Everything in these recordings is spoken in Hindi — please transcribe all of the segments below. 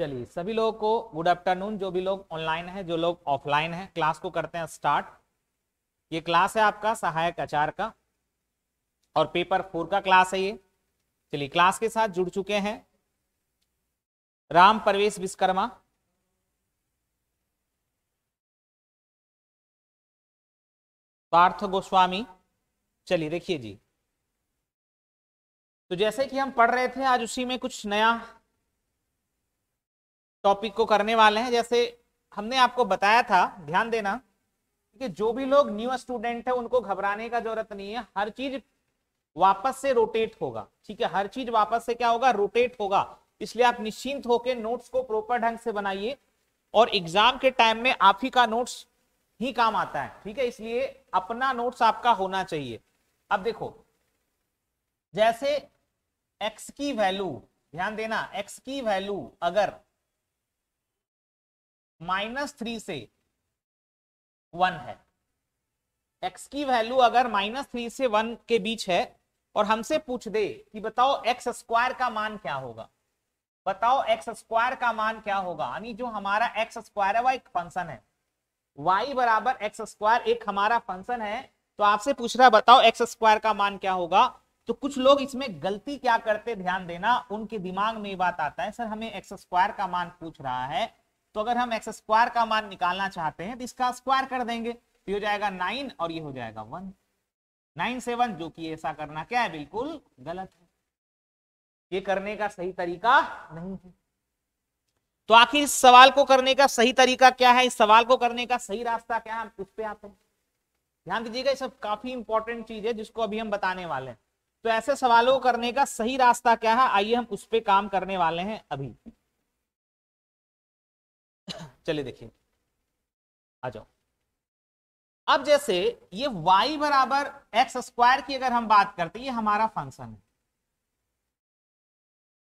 चलिए सभी लोगों को गुड आफ्टरनून जो भी लोग ऑनलाइन है जो लोग ऑफलाइन है क्लास को करते हैं स्टार्ट ये क्लास है आपका सहायक आचार का और पेपर फोर का क्लास है ये चलिए क्लास के साथ जुड़ चुके हैं राम परवेश विश्वकर्मा पार्थ गोस्वामी चलिए देखिए जी तो जैसे कि हम पढ़ रहे थे आज उसी में कुछ नया टॉपिक को करने वाले हैं जैसे हमने आपको बताया था ध्यान देना कि जो भी लोग न्यू स्टूडेंट है उनको घबराने का जरूरत नहीं है हर चीज वापस से रोटेट होगा ठीक है हर चीज वापस से क्या होगा रोटेट होगा इसलिए आप निश्चिंत होकर नोट्स को प्रॉपर ढंग से बनाइए और एग्जाम के टाइम में आप ही का नोट्स ही काम आता है ठीक है इसलिए अपना नोट्स आपका होना चाहिए अब देखो जैसे एक्स की वैल्यू ध्यान देना एक्स की वैल्यू अगर माइनस थ्री से वन है एक्स की वैल्यू अगर माइनस थ्री से वन के बीच है और हमसे पूछ दे कि बताओ एक्स स्क्वायर का मान क्या होगा बताओ एक्स स्क्वायर का मान क्या होगा यानी जो हमारा एक्स स्क्वायर है वह एक फंक्शन है वाई बराबर एक्स स्क्वायर एक हमारा फंक्शन है तो आपसे पूछ रहा है बताओ एक्स स्क्वायर का मान क्या होगा तो कुछ लोग इसमें गलती क्या करते ध्यान देना उनके दिमाग में ये बात आता है सर हमें एक्स स्क्वायर का मान पूछ रहा है तो अगर हम एक्स स्क्वायर का मान निकालना चाहते हैं तो इसका स्क्वायर कर देंगे तो हो जाएगा नाइन और ये हो जाएगा वन नाइन से वन जो कि ऐसा करना क्या है बिल्कुल गलत है ये करने का सही तरीका नहीं है तो आखिर इस सवाल को करने का सही तरीका क्या है इस सवाल को करने का सही रास्ता क्या है हम उस पे आते हैं ध्यान दीजिएगा सब काफी इंपॉर्टेंट चीज है जिसको अभी हम बताने वाले हैं तो ऐसे सवालों को करने का सही रास्ता क्या है आइए हम उस पर काम करने वाले हैं अभी चलिए देखिए आ जाओ अब जैसे ये y बराबर एक्स स्क्वायर की अगर हम बात करते हैं ये हमारा फंक्शन है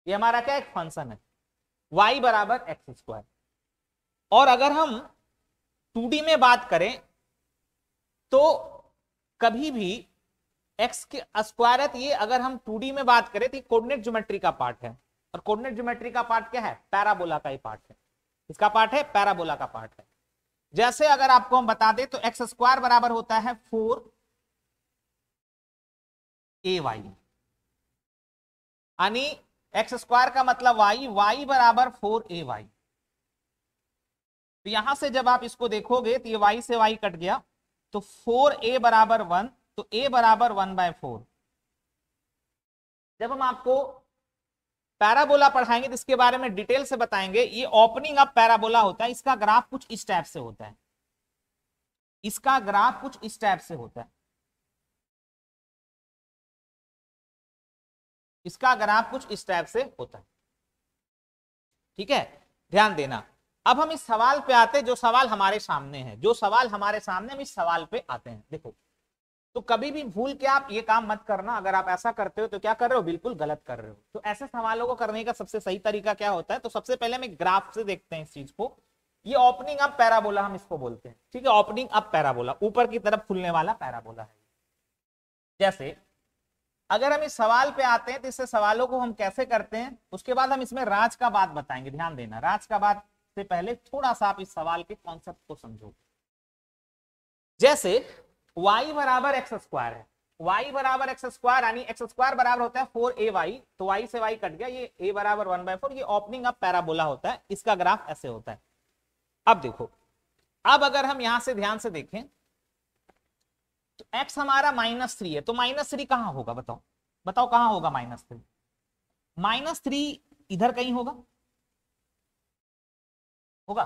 ये हमारा क्या एक फंक्शन है y बराबर एक्स स्क्वायर और अगर हम 2D में बात करें तो कभी भी एक्स के स्क्वायर तो ये अगर हम 2D में बात करें तो कोऑर्डिनेट ज्योमेट्री का पार्ट है और कोऑर्डिनेट ज्योमेट्री का पार्ट क्या है पैराबोला का ही पार्ट है किसका पार्ट है पैराबोला का पार्ट है जैसे अगर आपको हम बता दें तो एक्स स्क्वायर बराबर होता है फोर ए वाई यानी एक्स स्क्वायर का मतलब वाई वाई बराबर फोर ए वाई तो यहां से जब आप इसको देखोगे तो ये वाई से वाई कट गया तो फोर ए बराबर वन तो ए बराबर वन बाय फोर जब हम आपको पैराबोला पढ़ाएंगे तो इसके बारे में डिटेल से बताएंगे ये ओपनिंग अप पैराबोला होता है इसका ग्राफ कुछ इस टाइप से होता है इसका ग्राफ कुछ इस टाइप से होता है इसका ग्राफ कुछ इस टाइप से होता है ठीक है ध्यान देना अब हम इस सवाल पे आते हैं जो सवाल हमारे सामने है जो सवाल हमारे सामने हम इस सवाल पे आते हैं देखो तो कभी भी भूल के आप ये काम मत करना अगर आप ऐसा करते हो तो क्या कर रहे हो बिल्कुल गलत कर रहे हो तो ऐसे सवालों को करने का सबसे सही तरीका क्या होता है तो सबसे पहले हम एक ग्राफ से देखते हैं इस चीज को ये ओपनिंग अप पैराबोला हम इसको बोलते हैं ठीक है ओपनिंग अप पैराबोला ऊपर की तरफ खुलने वाला पैराबोला है जैसे अगर हम इस सवाल पे आते हैं तो इससे सवालों को हम कैसे करते हैं उसके बाद हम इसमें राज का बात बताएंगे ध्यान देना राज का बात से पहले थोड़ा सा आप इस सवाल के कॉन्सेप्ट को समझो जैसे वाई बराबर एक्स स्क्वायर है वाई बराबर एक्स स्क्वायर यानी एक्स स्क्वायर बराबर होता है फोर ए वाई तो वाई से वाई कट गया ये ए बराबर वन बाय फोर ये ओपनिंग अप पैराबोला होता है इसका ग्राफ ऐसे होता है अब देखो अब अगर हम यहां से ध्यान से देखें तो एक्स हमारा माइनस थ्री है तो माइनस थ्री कहां होगा बताओ बताओ कहां होगा माइनस थ्री माइनस थ्री इधर कहीं होगा होगा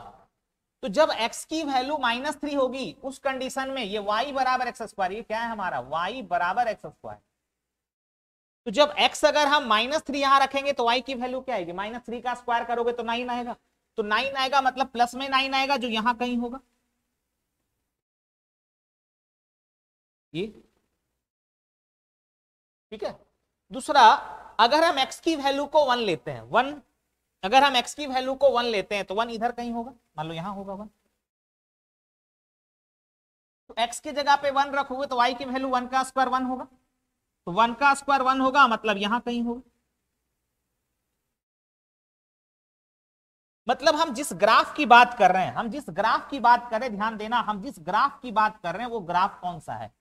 तो जब x की वैल्यू माइनस थ्री होगी उस कंडीशन में ये y बराबर एक्स स्क्वायर ये क्या है हमारा y बराबर एक्स स्क्वायर तो जब x अगर हम माइनस थ्री यहां रखेंगे तो y की वैल्यू क्या आएगी माइनस थ्री का स्क्वायर करोगे तो नाइन आएगा तो नाइन आएगा मतलब प्लस में नाइन आएगा जो यहां कहीं होगा ये ठीक है दूसरा अगर हम x की वैल्यू को वन लेते हैं वन अगर हम x की वैल्यू को वन लेते हैं तो वन इधर कहीं होगा मान लो यहां होगा वन तो x की जगह पे वन रखोगे तो y की वैल्यू वन का स्क्वायर वन होगा तो वन का स्क्वायर वन होगा मतलब यहां कहीं होगा मतलब हम जिस ग्राफ की बात कर रहे हैं हम जिस ग्राफ की बात कर रहे हैं ध्यान देना हम जिस ग्राफ की बात कर रहे हैं वो ग्राफ कौन सा है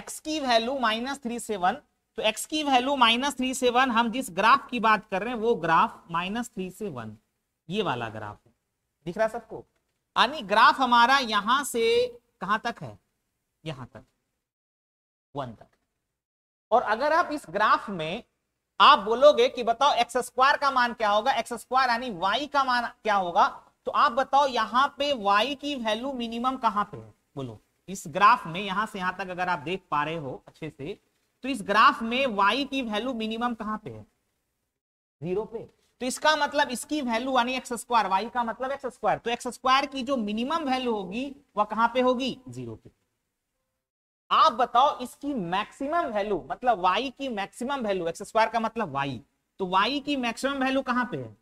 एक्स की वैल्यू माइनस थ्री से वन तो x की वैल्यू माइनस थ्री से वन हम जिस ग्राफ की बात कर रहे हैं वो ग्राफ माइनस थ्री से वन ये वाला ग्राफ है दिख रहा सबको यानी ग्राफ हमारा यहां से कहां तक है यहां तक वन तक और अगर आप इस ग्राफ में आप बोलोगे कि बताओ एक्स स्क्वायर का मान क्या होगा एक्स स्क्वायर यानी वाई का मान क्या होगा तो आप बताओ यहां पे वाई की वैल्यू मिनिमम कहां पे है बोलो इस ग्राफ में यहां से यहां तक अगर आप देख पा रहे हो अच्छे से तो इस ग्राफ में वाई की वैल्यू मिनिमम कहां पे है जीरो पे तो इसका मतलब इसकी वैल्यू यानी एक्स स्क्वायर वाई का मतलब एक्स स्क्वायर तो एक्स स्क्वायर की जो मिनिमम वैल्यू होगी वह कहां पे होगी जीरो पे आप बताओ इसकी मैक्सिमम वैल्यू मतलब वाई की मैक्सिमम वैल्यू एक्स स्क्वायर का मतलब वाई तो वाई की मैक्सिमम वैल्यू कहां पे है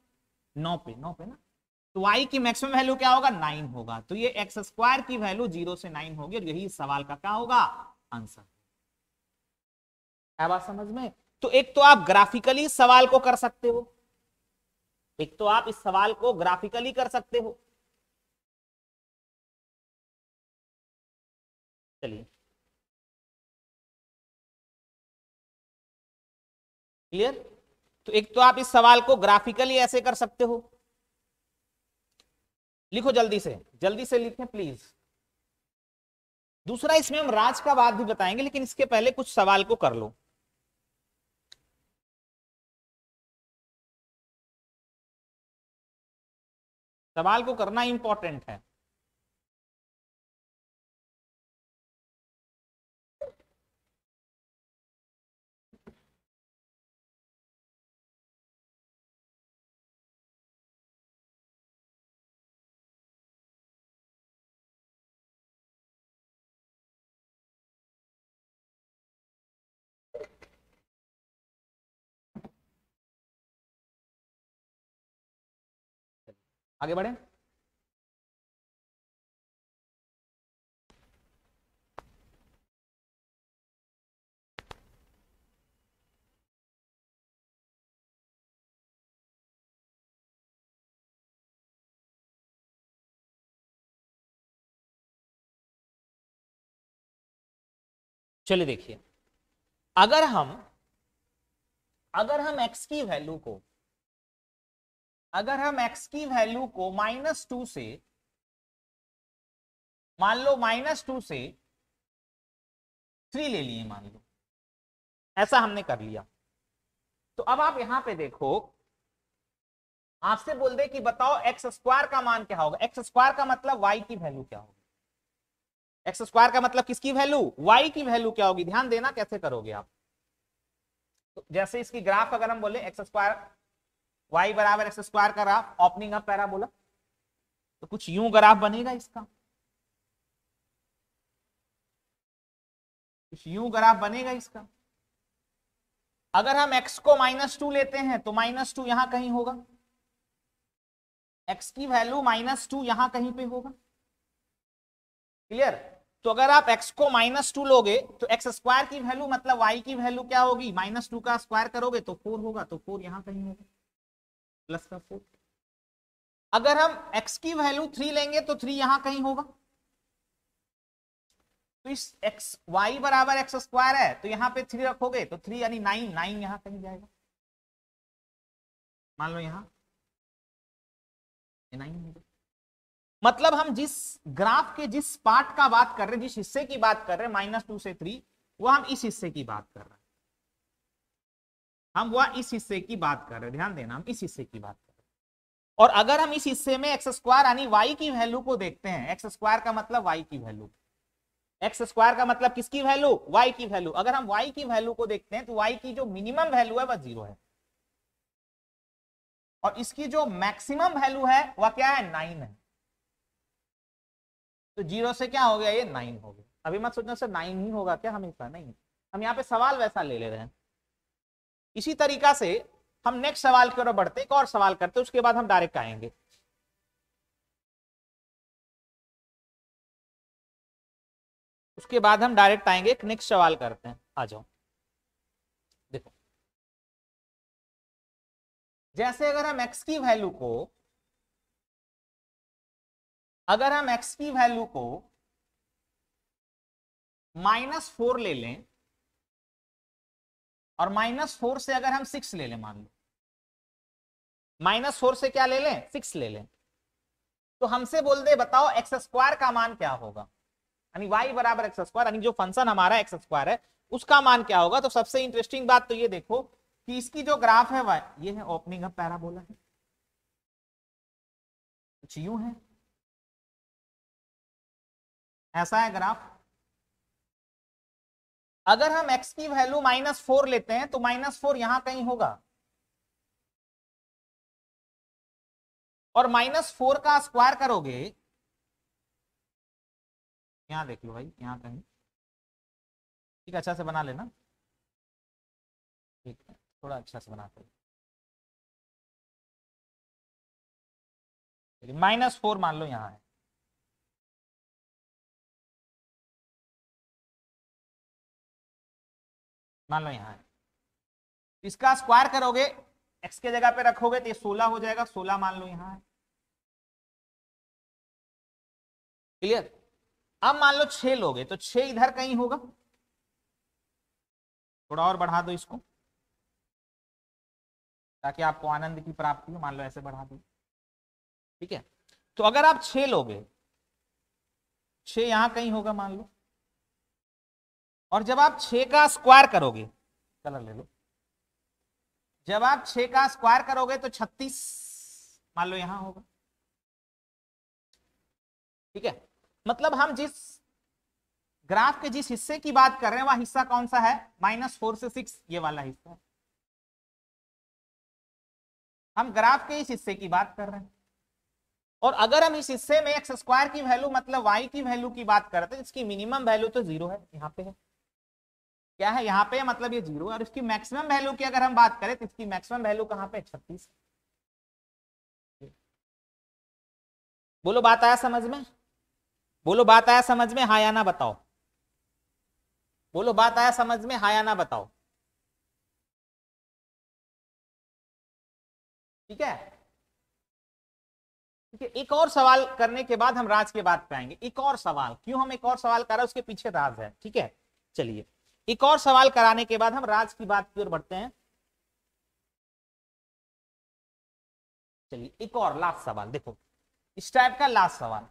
नौ पे नौ पे ना तो वाई की मैक्सिमम वैल्यू क्या होगा नाइन होगा तो ये एक्स स्क्वायर की वैल्यू जीरो से नाइन होगी और यही सवाल का क्या होगा आंसर क्या बात समझ में तो एक तो आप ग्राफिकली सवाल को कर सकते हो एक तो आप इस सवाल को ग्राफिकली कर सकते हो चलिए क्लियर तो एक तो आप इस सवाल को ग्राफिकली ऐसे कर सकते हो लिखो जल्दी से जल्दी से लिखें प्लीज दूसरा इसमें हम राज का बात भी बताएंगे लेकिन इसके पहले कुछ सवाल को कर लो सवाल को करना इंपॉर्टेंट है आगे बढ़े चलिए देखिए अगर हम अगर हम x की वैल्यू को अगर हम x की वैल्यू को माइनस टू से मान लो माइनस टू से थ्री ले लिए मान लो ऐसा हमने कर लिया तो अब आप यहां पे देखो आपसे बोल दे कि बताओ एक्स स्क्वायर का मान क्या होगा एक्स स्क्वायर का मतलब वाई की वैल्यू क्या होगी एक्स स्क्वायर का मतलब किसकी वैल्यू वाई की वैल्यू क्या होगी ध्यान देना कैसे करोगे आप तो जैसे इसकी ग्राफ अगर हम बोले एक्स स्क्वायर वाई बराबर एक्स स्क्वायर का ग्राफ ओपनिंग अप पैराबोला तो कुछ यूं ग्राफ बनेगा इसका कुछ यूं ग्राफ बनेगा इसका अगर हम x को माइनस टू लेते हैं तो माइनस टू यहां कहीं होगा x की वैल्यू माइनस टू यहां कहीं पे होगा क्लियर तो अगर आप x को माइनस टू लोगे तो एक्स स्क्वायर की वैल्यू मतलब y की वैल्यू क्या होगी माइनस टू का स्क्वायर करोगे तो फोर होगा तो फोर यहां कहीं होगा प्लस का फोर अगर हम x की वैल्यू थ्री लेंगे तो थ्री यहां कहीं होगा तो इस x y बराबर एक्स स्क्वायर है तो यहां पे थ्री रखोगे तो थ्री यानी नाइन नाइन यहां कहीं जाएगा मान लो यहां नाइन मतलब हम जिस ग्राफ के जिस पार्ट का बात कर रहे हैं जिस हिस्से की बात कर रहे हैं माइनस टू से थ्री वो हम इस हिस्से की बात कर रहे हैं हम वह इस हिस्से की बात कर रहे ध्यान देना हम इस हिस्से की बात कर रहे हैं और अगर हम इस हिस्से में एक्स स्क्वायर यानी वाई की वैल्यू को देखते हैं एक्स स्क्वायर का मतलब वाई की वैल्यू एक्स स्क्वायर का मतलब किसकी वैल्यू वाई की वैल्यू अगर हम वाई की वैल्यू को देखते हैं तो वाई की जो मिनिमम वैल्यू है वह जीरो है और इसकी जो मैक्सिमम वैल्यू है वह क्या है नाइन है तो जीरो से क्या हो गया ये नाइन हो गया अभी मत सोचना सर नाइन ही होगा क्या हमेशा नहीं हम यहाँ पे सवाल वैसा ले ले रहे हैं इसी तरीका से हम नेक्स्ट सवाल की ओर बढ़ते एक और सवाल करते उसके बाद हम डायरेक्ट आएंगे उसके बाद हम डायरेक्ट आएंगे नेक्स्ट सवाल करते हैं आ जाओ देखो जैसे अगर हम एक्स की वैल्यू को अगर हम एक्स की वैल्यू को माइनस फोर ले लें और माइनस फोर से अगर हम सिक्स ले लें मान लो माइनस फोर से क्या ले लें सिक्स ले लें तो हमसे बोल दे बताओ एक्स स्क्वायर का मान क्या होगा यानी वाई बराबर एक्स स्क्वायर यानी जो फंक्शन हमारा एक्स स्क्वायर है उसका मान क्या होगा तो सबसे इंटरेस्टिंग बात तो ये देखो कि इसकी जो ग्राफ है वह ये है ओपनिंग अप पैराबोला है कुछ यूं है ऐसा है ग्राफ अगर हम x की वैल्यू माइनस फोर लेते हैं तो माइनस फोर यहां कहीं होगा और माइनस फोर का स्क्वायर करोगे यहां देख लो भाई यहां कहीं ठीक अच्छा से बना लेना ठीक है थोड़ा अच्छा से बना हैं माइनस फोर मान लो यहां है मान लो यहाँ इसका स्क्वायर करोगे एक्स के जगह पे रखोगे तो ये सोलह हो जाएगा सोलह मान लो यहाँ है क्लियर अब मान लो छह लोगे तो छह इधर कहीं होगा थोड़ा और बढ़ा दो इसको ताकि आपको आनंद की प्राप्ति हो मान लो ऐसे बढ़ा दो ठीक है तो अगर आप छह लोगे छह यहां कहीं होगा मान लो और जब आप छ का स्क्वायर करोगे कलर ले लो जब आप छ का स्क्वायर करोगे तो छत्तीस मान लो यहां होगा ठीक है मतलब हम जिस ग्राफ के जिस हिस्से की बात कर रहे हैं वह हिस्सा कौन सा है माइनस फोर से सिक्स ये वाला हिस्सा है हम ग्राफ के इस हिस्से की बात कर रहे हैं और अगर हम इस हिस्से में एक्स स्क्वायर की वैल्यू मतलब वाई की वैल्यू की बात करते हैं इसकी मिनिमम वैल्यू तो जीरो है यहाँ पे है क्या है यहाँ पे मतलब ये जीरो और इसकी मैक्सिमम वैल्यू की अगर हम बात करें तो इसकी मैक्सिमम वैल्यू कहाँ पे छत्तीस बोलो बात आया समझ में बोलो बात आया समझ में हाँ या ना बताओ बोलो बात आया समझ में हाँ या ना बताओ ठीक है ठीक है एक और सवाल करने के बाद हम राज के बात पे आएंगे एक और सवाल क्यों हम एक और सवाल कर रहे हैं उसके पीछे राज है ठीक है चलिए एक और सवाल कराने के बाद हम राज की बात की ओर बढ़ते हैं चलिए एक और लास्ट सवाल देखो इस टाइप का लास्ट सवाल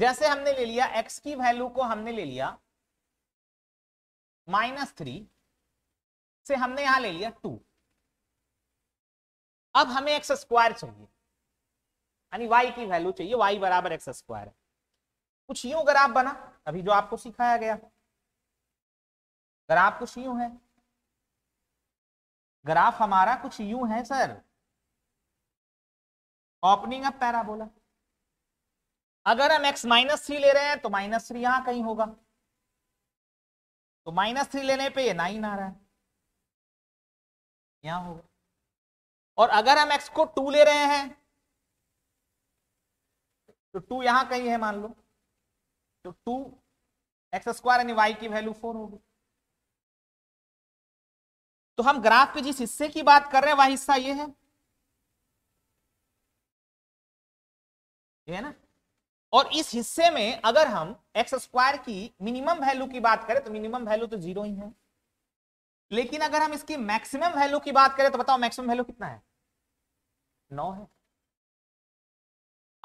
जैसे हमने ले लिया एक्स की वैल्यू को हमने ले लिया माइनस थ्री से हमने यहां ले लिया टू अब हमें एक्स स्क्वायर चाहिए यानी वाई की वैल्यू चाहिए वाई बराबर एक्स स्क्वायर कुछ यूं ग्राफ बना अभी जो आपको सिखाया गया ग्राफ कुछ यूं है ग्राफ हमारा कुछ यूं है सर ओपनिंग अप पैराबोला अगर हम एक्स माइनस थ्री ले रहे हैं तो माइनस थ्री यहां कहीं होगा तो माइनस थ्री लेने पे ये नाइन आ रहा है यहां होगा और अगर हम एक्स को टू ले रहे हैं तो टू यहां कहीं है मान लो तो टू एक्स स्क्वायर यानी वाई की वैल्यू फोर होगी तो हम ग्राफ के जिस हिस्से की बात कर रहे हैं वह हिस्सा ये है ये है ना और इस हिस्से में अगर हम एक्स स्क्वायर की मिनिमम वैल्यू की बात करें तो मिनिमम वैल्यू तो जीरो ही है लेकिन अगर हम इसकी मैक्सिमम वैल्यू की बात करें तो बताओ मैक्सिमम वैल्यू कितना है नौ है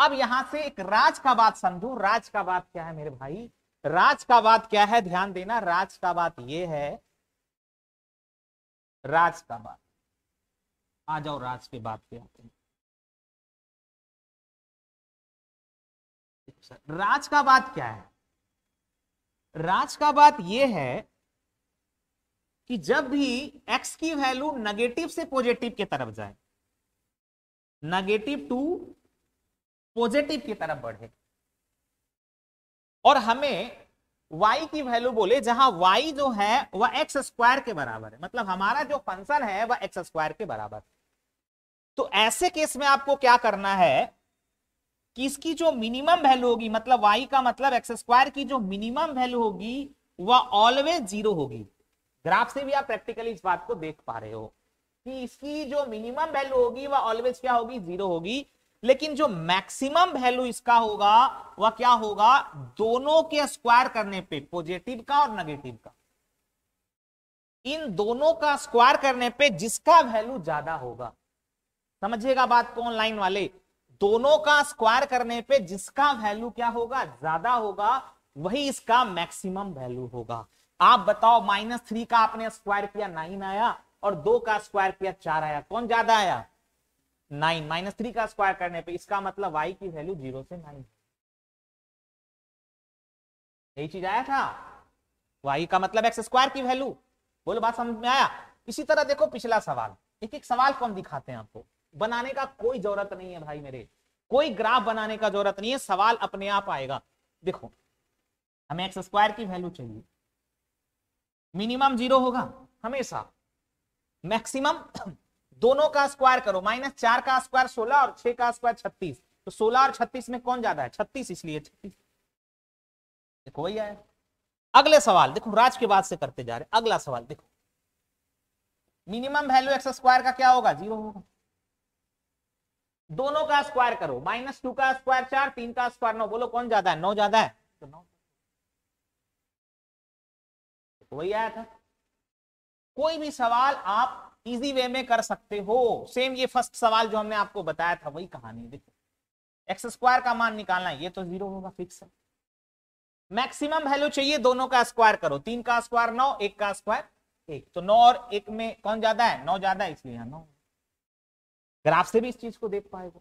अब यहां से एक राज का बात समझो राज का बात क्या है मेरे भाई राज का बात क्या है ध्यान देना राज का बात यह है राज का बात आ जाओ राज के बात पे आते हैं अच्छा, राज का बात क्या है राज का बात यह है कि जब भी x की वैल्यू नेगेटिव से पॉजिटिव की तरफ जाए नेगेटिव टू पॉजिटिव की तरफ बढ़े और हमें y की वैल्यू बोले जहां y जो है वह एक्स स्क्वायर के बराबर है मतलब हमारा जो फंक्शन है वह एक्स स्क्वायर के बराबर तो ऐसे केस में आपको क्या करना है कि इसकी जो मिनिमम वैल्यू होगी मतलब y का मतलब एक्स स्क्वायर की जो मिनिमम वैल्यू होगी वह ऑलवेज जीरो होगी ग्राफ से भी आप प्रैक्टिकली इस बात को देख पा रहे हो कि इसकी जो मिनिमम वैल्यू होगी वह ऑलवेज क्या होगी जीरो होगी लेकिन जो मैक्सिमम वैल्यू इसका होगा वह क्या होगा दोनों के स्क्वायर करने पे पॉजिटिव का और नेगेटिव का इन दोनों का स्क्वायर करने पे जिसका वैल्यू ज्यादा होगा समझिएगा बात को ऑनलाइन वाले दोनों का स्क्वायर करने पे जिसका वैल्यू क्या होगा ज्यादा होगा वही इसका मैक्सिमम वैल्यू होगा आप बताओ माइनस थ्री का आपने स्क्वायर किया नाइन आया और दो का स्क्वायर किया चार आया कौन ज्यादा आया नाइन माइनस थ्री का स्क्वायर करने पे इसका मतलब वाई की वैल्यू जीरो से नाइन यही चीज आया था वाई का मतलब एक्स स्क्वायर की वैल्यू बोलो बात समझ में आया इसी तरह देखो पिछला सवाल एक एक सवाल को हम दिखाते हैं आपको बनाने का कोई जरूरत नहीं है भाई मेरे कोई ग्राफ बनाने का जरूरत नहीं है सवाल अपने आप आएगा देखो हमें एक्स स्क्वायर की वैल्यू चाहिए मिनिमम जीरो होगा हमेशा मैक्सिमम दोनों का स्क्वायर करो माइनस चार का स्क्वायर सोलह और छह का स्क्वायर छत्तीस तो सोलह और छत्तीस में कौन ज्यादा है छत्तीस इसलिए छत्तीस देखो वही है अगले सवाल देखो राज के बाद से करते जा रहे अगला सवाल देखो मिनिमम वैल्यू एक्स स्क्वायर का क्या होगा जीरो होगा दोनों का स्क्वायर करो माइनस टू का स्क्वायर चार तीन का स्क्वायर नौ बोलो कौन ज्यादा है नौ ज्यादा है तो नौ वही आया था कोई भी सवाल आप इजी वे में कर सकते हो सेम ये फर्स्ट सवाल जो हमने आपको बताया था वही कहानी देखो एक्स स्क्वायर का मान निकालना है ये तो जीरो होगा फिक्स है मैक्सिमम वैल्यू चाहिए दोनों का स्क्वायर करो तीन का स्क्वायर नौ एक का स्क्वायर एक तो नौ और एक में कौन ज्यादा है नौ ज्यादा है इसलिए नौ ग्राफ से भी इस चीज को देख पाएगा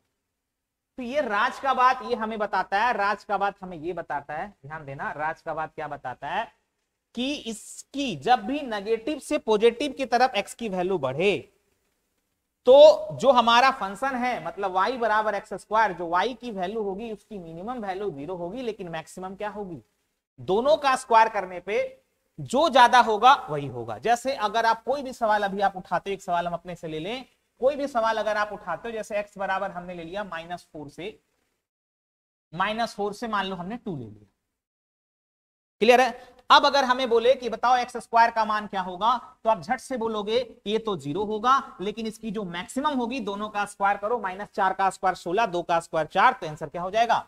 तो ये राज का बात ये हमें बताता है राज का बात हमें ये बताता है ध्यान देना राज का बात क्या बताता है कि इसकी जब भी नेगेटिव से पॉजिटिव की तरफ एक्स की वैल्यू बढ़े तो जो हमारा फंक्शन है मतलब वाई बराबर एक्स स्क्वायर जो वाई की वैल्यू होगी उसकी मिनिमम वैल्यू जीरो होगी लेकिन मैक्सिमम क्या होगी दोनों का स्क्वायर करने पे जो ज्यादा होगा वही होगा जैसे अगर आप कोई भी सवाल अभी आप उठाते हो एक सवाल हम अपने से ले लें कोई भी सवाल अगर आप उठाते हो जैसे x बराबर हमने ले लिया माइनस फोर से माइनस फोर से मान लो हमने टू ले लिया क्लियर है अब अगर हमें बोले कि बताओ एक्स स्क्वायर का मान क्या होगा तो आप झट से बोलोगे ये तो जीरो होगा लेकिन इसकी जो मैक्सिमम होगी दोनों का स्क्वायर करो माइनस चार का स्क्वायर सोलह दो का स्क्वायर चार तो आंसर क्या हो जाएगा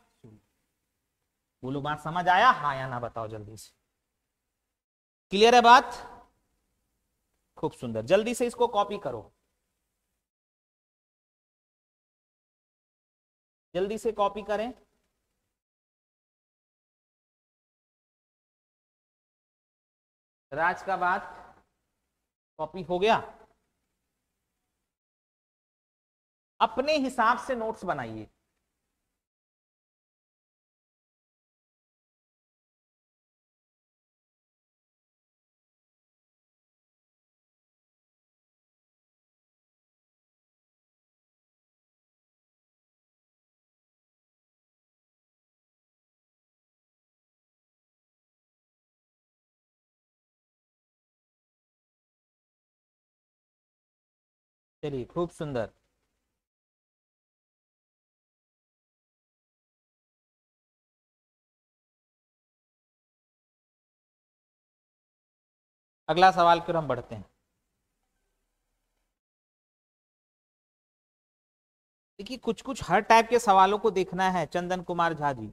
बोलो बात समझ आया हाँ या ना बताओ जल्दी से क्लियर है बात खूब सुंदर जल्दी से इसको कॉपी करो जल्दी से कॉपी करें राज का बात कॉपी हो गया अपने हिसाब से नोट्स बनाइए चलिए खूब सुंदर अगला सवाल क्यों हम बढ़ते हैं देखिए कुछ कुछ हर टाइप के सवालों को देखना है चंदन कुमार झा जी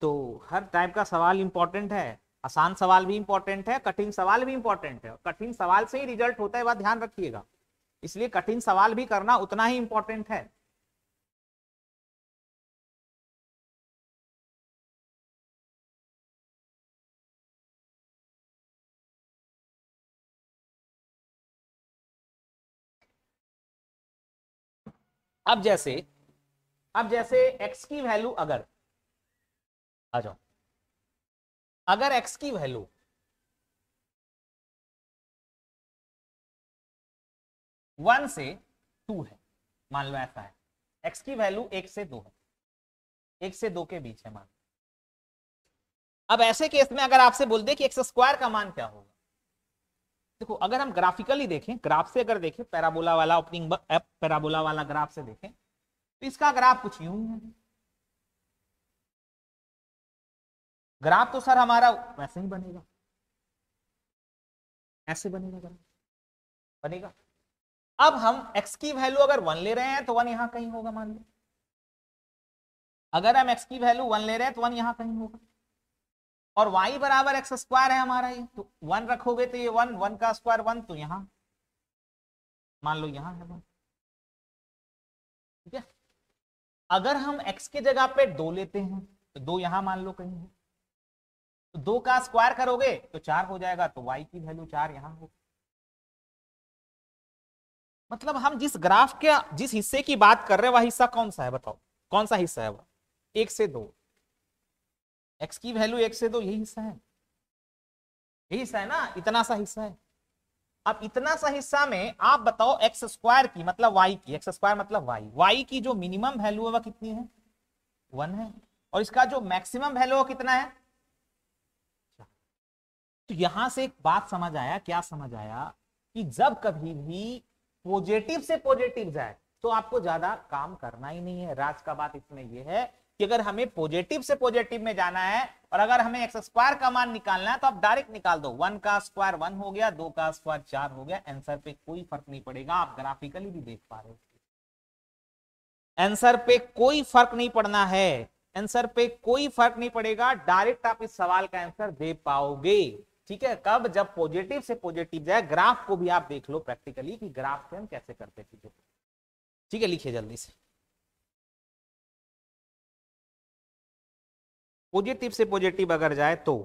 तो हर टाइप का सवाल इंपॉर्टेंट है आसान सवाल भी इंपॉर्टेंट है कठिन सवाल भी इंपॉर्टेंट है कठिन सवाल से ही रिजल्ट होता है बात ध्यान रखिएगा इसलिए कठिन सवाल भी करना उतना ही इंपॉर्टेंट है अब जैसे अब जैसे x की वैल्यू अगर आ जाओ अगर x की वैल्यू वन से टू है मान लो ऐसा है एक्स की वैल्यू एक से दो है एक से दो के बीच है मान अब ऐसे केस में अगर आपसे बोल दे कि एक्स स्क्वायर का मान क्या होगा देखो अगर हम ग्राफिकली देखें ग्राफ से अगर देखें पैराबोला वाला ओपनिंग पैराबोला वाला ग्राफ से देखें तो इसका ग्राफ कुछ यूं है ग्राफ तो सर हमारा वैसे ही बनेगा ऐसे बनेगा ग्राफ बनेगा अब हम x की वैल्यू अगर वन ले रहे हैं तो वन यहां कहीं होगा मान लो अगर हम x की वैल्यू वन ले रहे हैं तो वन यहां कहीं होगा और y बराबर एक्स स्क्वायर है हमारा ये तो वन रखोगे तो ये वन वन का स्क्वायर वन तो यहां मान लो यहां है वन ठीक है अगर हम x की जगह पे दो लेते हैं तो दो यहां मान लो कहीं है तो दो का स्क्वायर करोगे तो चार हो जाएगा तो y की वैल्यू चार यहां होगी मतलब हम जिस ग्राफ के जिस हिस्से की बात कर रहे हैं वह हिस्सा कौन सा है बताओ कौन सा हिस्सा है वह एक से दो एक्स की वैल्यू एक से दो यही हिस्सा है यही हिस्सा है ना इतना सा हिस्सा है अब इतना सा हिस्सा में आप बताओ एक्स स्क्वायर की मतलब वाई की एक्स स्क्वायर मतलब वाई वाई की जो मिनिमम वैल्यू है वह कितनी है वन है और इसका जो मैक्सिमम वैल्यू है कितना है तो यहां से एक बात समझ आया क्या समझ आया कि जब कभी भी पॉजिटिव से पॉजिटिव जाए तो आपको ज्यादा काम करना ही नहीं है राज का बात इसमें यह है कि अगर हमें पॉजिटिव से पॉजिटिव में जाना है और अगर हमें एक्स स्क्वायर का मान निकालना है तो आप डायरेक्ट निकाल दो वन का स्क्वायर वन हो गया दो का स्क्वायर चार हो गया आंसर पे कोई फर्क नहीं पड़ेगा आप ग्राफिकली भी देख पा रहे हो आंसर पे कोई फर्क नहीं पड़ना है आंसर पे कोई फर्क नहीं पड़ेगा डायरेक्ट आप इस सवाल का आंसर दे पाओगे ठीक है कब जब पॉजिटिव से पॉजिटिव जाए ग्राफ को भी आप देख लो प्रैक्टिकली कि ग्राफ से हम कैसे करते हैं ठीक है लिखिए जल्दी से पॉजिटिव से पॉजिटिव अगर जाए तो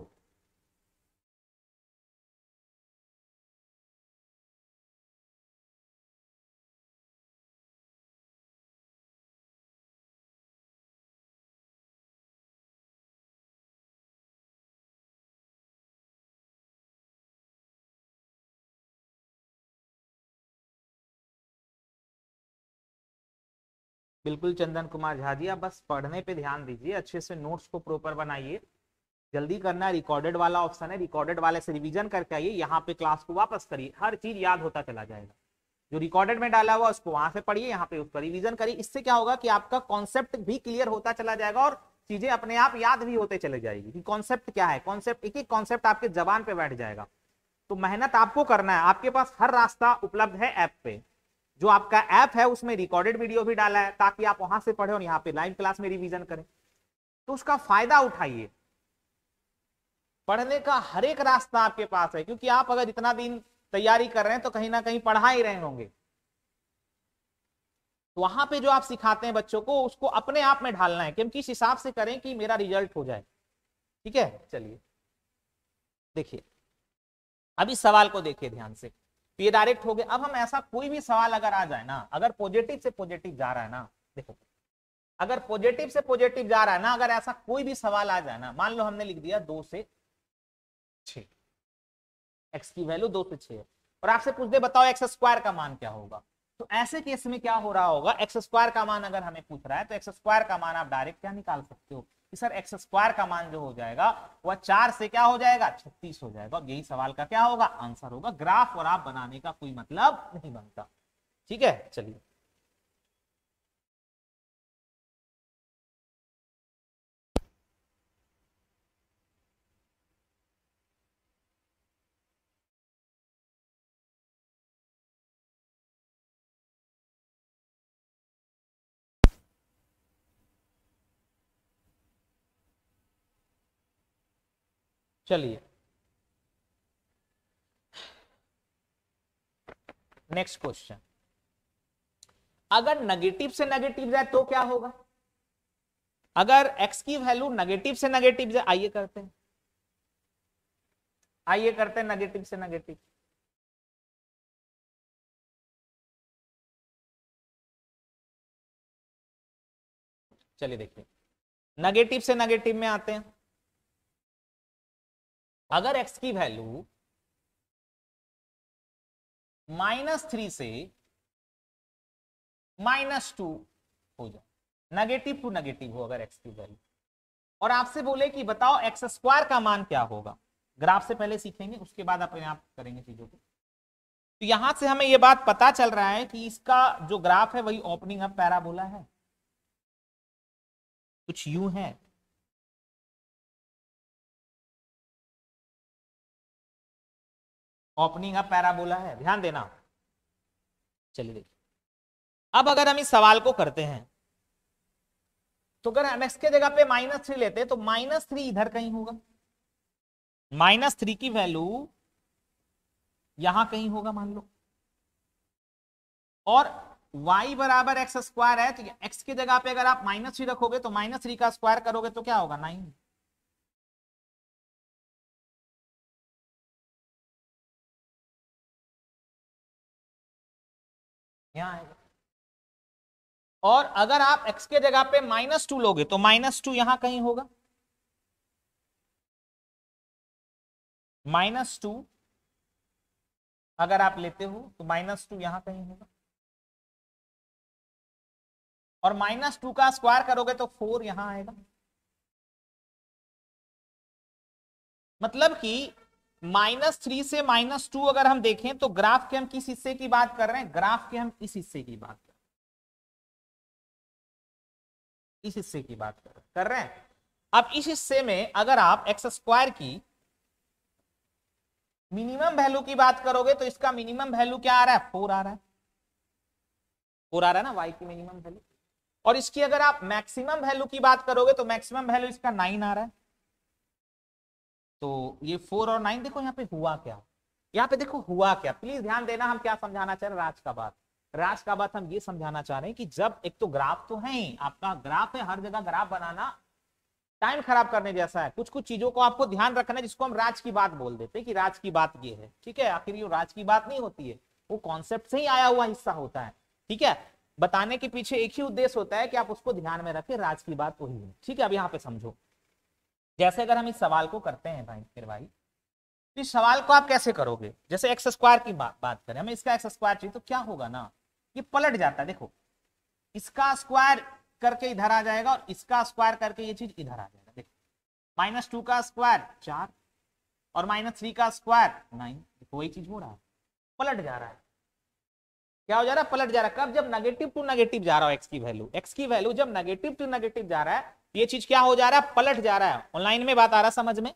बिल्कुल चंदन कुमार झा जी आप बस पढ़ने पे ध्यान दीजिए अच्छे से नोट्स को प्रॉपर बनाइए जल्दी करना रिकॉर्डेड वाला ऑप्शन है रिकॉर्डेड वाले से रिवीजन करके आइए यहाँ पे क्लास को वापस करिए हर चीज याद होता चला जाएगा जो रिकॉर्डेड में डाला हुआ उसको वहां से पढ़िए यहाँ पे उसका रिविजन करिए इससे क्या होगा कि आपका कॉन्सेप्ट भी क्लियर होता चला जाएगा और चीजें अपने आप याद भी होते चले जाएगी कि कॉन्सेप्ट क्या है कॉन्सेप्ट एक एक कॉन्सेप्ट आपके जबान पे बैठ जाएगा तो मेहनत आपको करना है आपके पास हर रास्ता उपलब्ध है ऐप पे जो आपका ऐप है उसमें रिकॉर्डेड वीडियो भी डाला है ताकि आप वहां से पढ़े और यहाँ पे लाइव क्लास में रिवीजन करें तो उसका फायदा उठाइए पढ़ने का हर एक रास्ता आपके पास है क्योंकि आप अगर इतना दिन तैयारी कर रहे हैं तो कहीं ना कहीं पढ़ा ही रहे होंगे तो वहां पे जो आप सिखाते हैं बच्चों को उसको अपने आप में ढालना है कि हम किस हिसाब से करें कि मेरा रिजल्ट हो जाए ठीक है चलिए देखिए अभी सवाल को देखिए ध्यान से तो ये डायरेक्ट हो गया अब हम ऐसा कोई भी सवाल अगर आ जाए ना अगर पॉजिटिव से पॉजिटिव जा रहा है ना देखो अगर पॉजिटिव से पॉजिटिव जा रहा है ना अगर ऐसा कोई भी सवाल आ जाए ना मान लो हमने लिख दिया दो से छ एक्स की वैल्यू दो से छ और आपसे पूछ दे बताओ एक्स स्क्वायर का मान क्या होगा तो ऐसे केस में क्या हो रहा होगा एक्स स्क्वायर का मान अगर हमें पूछ रहा है तो एक्स स्क्वायर का मान आप डायरेक्ट क्या निकाल सकते हो कि सर एक्स स्क्वायर का मान जो हो जाएगा वह चार से क्या हो जाएगा छत्तीस हो जाएगा यही सवाल का क्या होगा आंसर होगा ग्राफ और आप बनाने का कोई मतलब नहीं बनता ठीक है चलिए चलिए नेक्स्ट क्वेश्चन अगर नेगेटिव से नेगेटिव जाए तो क्या होगा अगर x की वैल्यू नेगेटिव से नेगेटिव जाए आइए करते हैं आइए करते हैं नेगेटिव से नेगेटिव चलिए देखिए नेगेटिव से नेगेटिव में आते हैं अगर एक्स की वैल्यू माइनस थ्री से माइनस टू हो जाए नेगेटिव टू नेगेटिव हो अगर एक्स की वैल्यू और आपसे बोले कि बताओ एक्स स्क्वायर का मान क्या होगा ग्राफ से पहले सीखेंगे उसके बाद अपने आप करेंगे चीजों को तो यहां से हमें यह बात पता चल रहा है कि इसका जो ग्राफ है वही ओपनिंग अप पैराबोला है कुछ यू है ओपनिंग अब पैराबोला है ध्यान देना चलिए देखिए अब अगर हम इस सवाल को करते हैं तो अगर एम एक्स के जगह पे माइनस थ्री लेते हैं तो माइनस थ्री इधर कहीं होगा माइनस थ्री की वैल्यू यहां कहीं होगा मान लो और y बराबर एक्स स्क्वायर है तो एक्स की जगह पे अगर आप माइनस थ्री रखोगे तो माइनस थ्री का स्क्वायर करोगे तो क्या होगा नाइन यहाँ आएगा और अगर आप x के जगह पे माइनस टू लोगे तो माइनस टू यहां कहीं होगा माइनस टू अगर आप लेते हो तो माइनस टू यहां कहीं होगा और माइनस टू का स्क्वायर करोगे तो फोर यहां आएगा मतलब कि माइनस थ्री से माइनस टू अगर हम देखें तो ग्राफ के हम किस हिस्से की बात कर रहे हैं ग्राफ के हम इस हिस्से की बात कर रहे हैं इस हिस्से की बात कर रहे हैं कर रहे हैं अब इस हिस्से में अगर आप एक्स स्क्वायर की मिनिमम वैल्यू की बात करोगे तो इसका मिनिमम वैल्यू क्या आ रहा है फोर आ रहा है फोर आ रहा है ना वाई की मिनिमम वैल्यू और इसकी अगर आप मैक्सिमम वैल्यू की बात करोगे तो मैक्सिमम वैल्यू इसका नाइन आ रहा है तो ये फोर और नाइन देखो यहाँ पे हुआ क्या यहाँ पे देखो हुआ क्या प्लीज ध्यान देना हम क्या समझाना चाह रहे राज का बात राज का बात हम ये समझाना चाह रहे हैं कि जब एक तो ग्राफ तो है आपका ग्राफ है हर जगह ग्राफ बनाना टाइम खराब करने जैसा है कुछ कुछ चीजों को आपको ध्यान रखना है जिसको हम राज की बात बोल देते हैं कि राज की बात ये है ठीक है आखिर ये राज की बात नहीं होती है वो कॉन्सेप्ट से ही आया हुआ हिस्सा होता है ठीक है बताने के पीछे एक ही उद्देश्य होता है कि आप उसको ध्यान में रखें राज की बात वही तो है ठीक है अब यहाँ पे समझो जैसे अगर हम इस सवाल को करते हैं भाई फिर भाई तो इस सवाल को आप कैसे करोगे जैसे एक्स स्क्वायर की बा, बात करें हमें इसका एक्स स्क्वायर चाहिए तो क्या होगा ना ये पलट जाता है देखो इसका स्क्वायर करके इधर आ जाएगा और इसका स्क्वायर करके ये चीज इधर आ जाएगा देखो माइनस टू का स्क्वायर चार और माइनस थ्री का स्क्वायर नाइन वही चीज हो रहा है पलट जा रहा है क्या हो जा रहा है पलट जा रहा है कब जब नेगेटिव टू नेगेटिव जा रहा हो एक्स की वैल्यू एक्स की वैल्यू जब नेगेटिव टू नेगेटिव जा रहा है ये चीज क्या हो जा रहा है पलट जा रहा है ऑनलाइन में बात आ रहा समझ में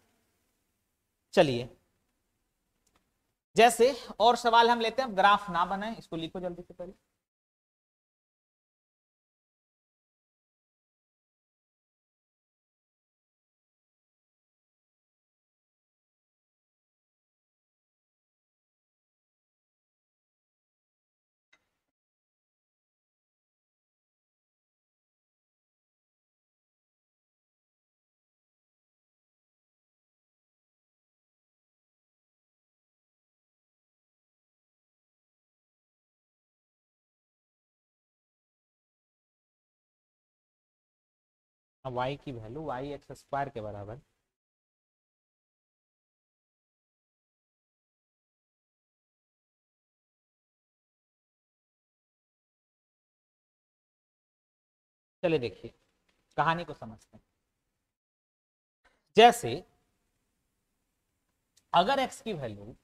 चलिए जैसे और सवाल हम लेते हैं ग्राफ ना बनाए इसको लिखो जल्दी से पहले अब वाई की वैल्यू वाई एक्स स्क्वायर के बराबर चले देखिए कहानी को समझते हैं जैसे अगर x की वैल्यू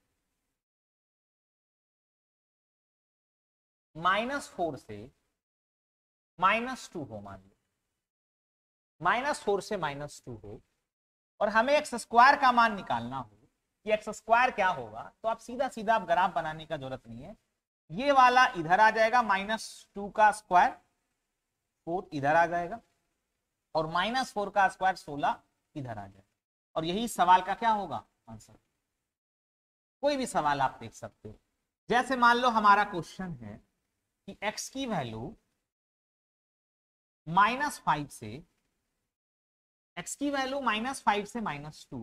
माइनस फोर से माइनस टू हो मान लो माइनस फोर से माइनस टू हो और हमें एक्स स्क्वायर का मान निकालना हो कि एक्स स्क्वायर क्या होगा तो आप सीधा सीधा आप ग्राफ बनाने का जरूरत नहीं है ये वाला इधर आ जाएगा माइनस टू का स्क्वायर फोर इधर आ जाएगा और माइनस फोर का स्क्वायर सोलह इधर आ जाएगा और यही सवाल का क्या होगा आंसर कोई भी सवाल आप देख सकते हो जैसे मान लो हमारा क्वेश्चन है कि एक्स की वैल्यू माइनस फाइव से एक्स की वैल्यू माइनस फाइव से माइनस टू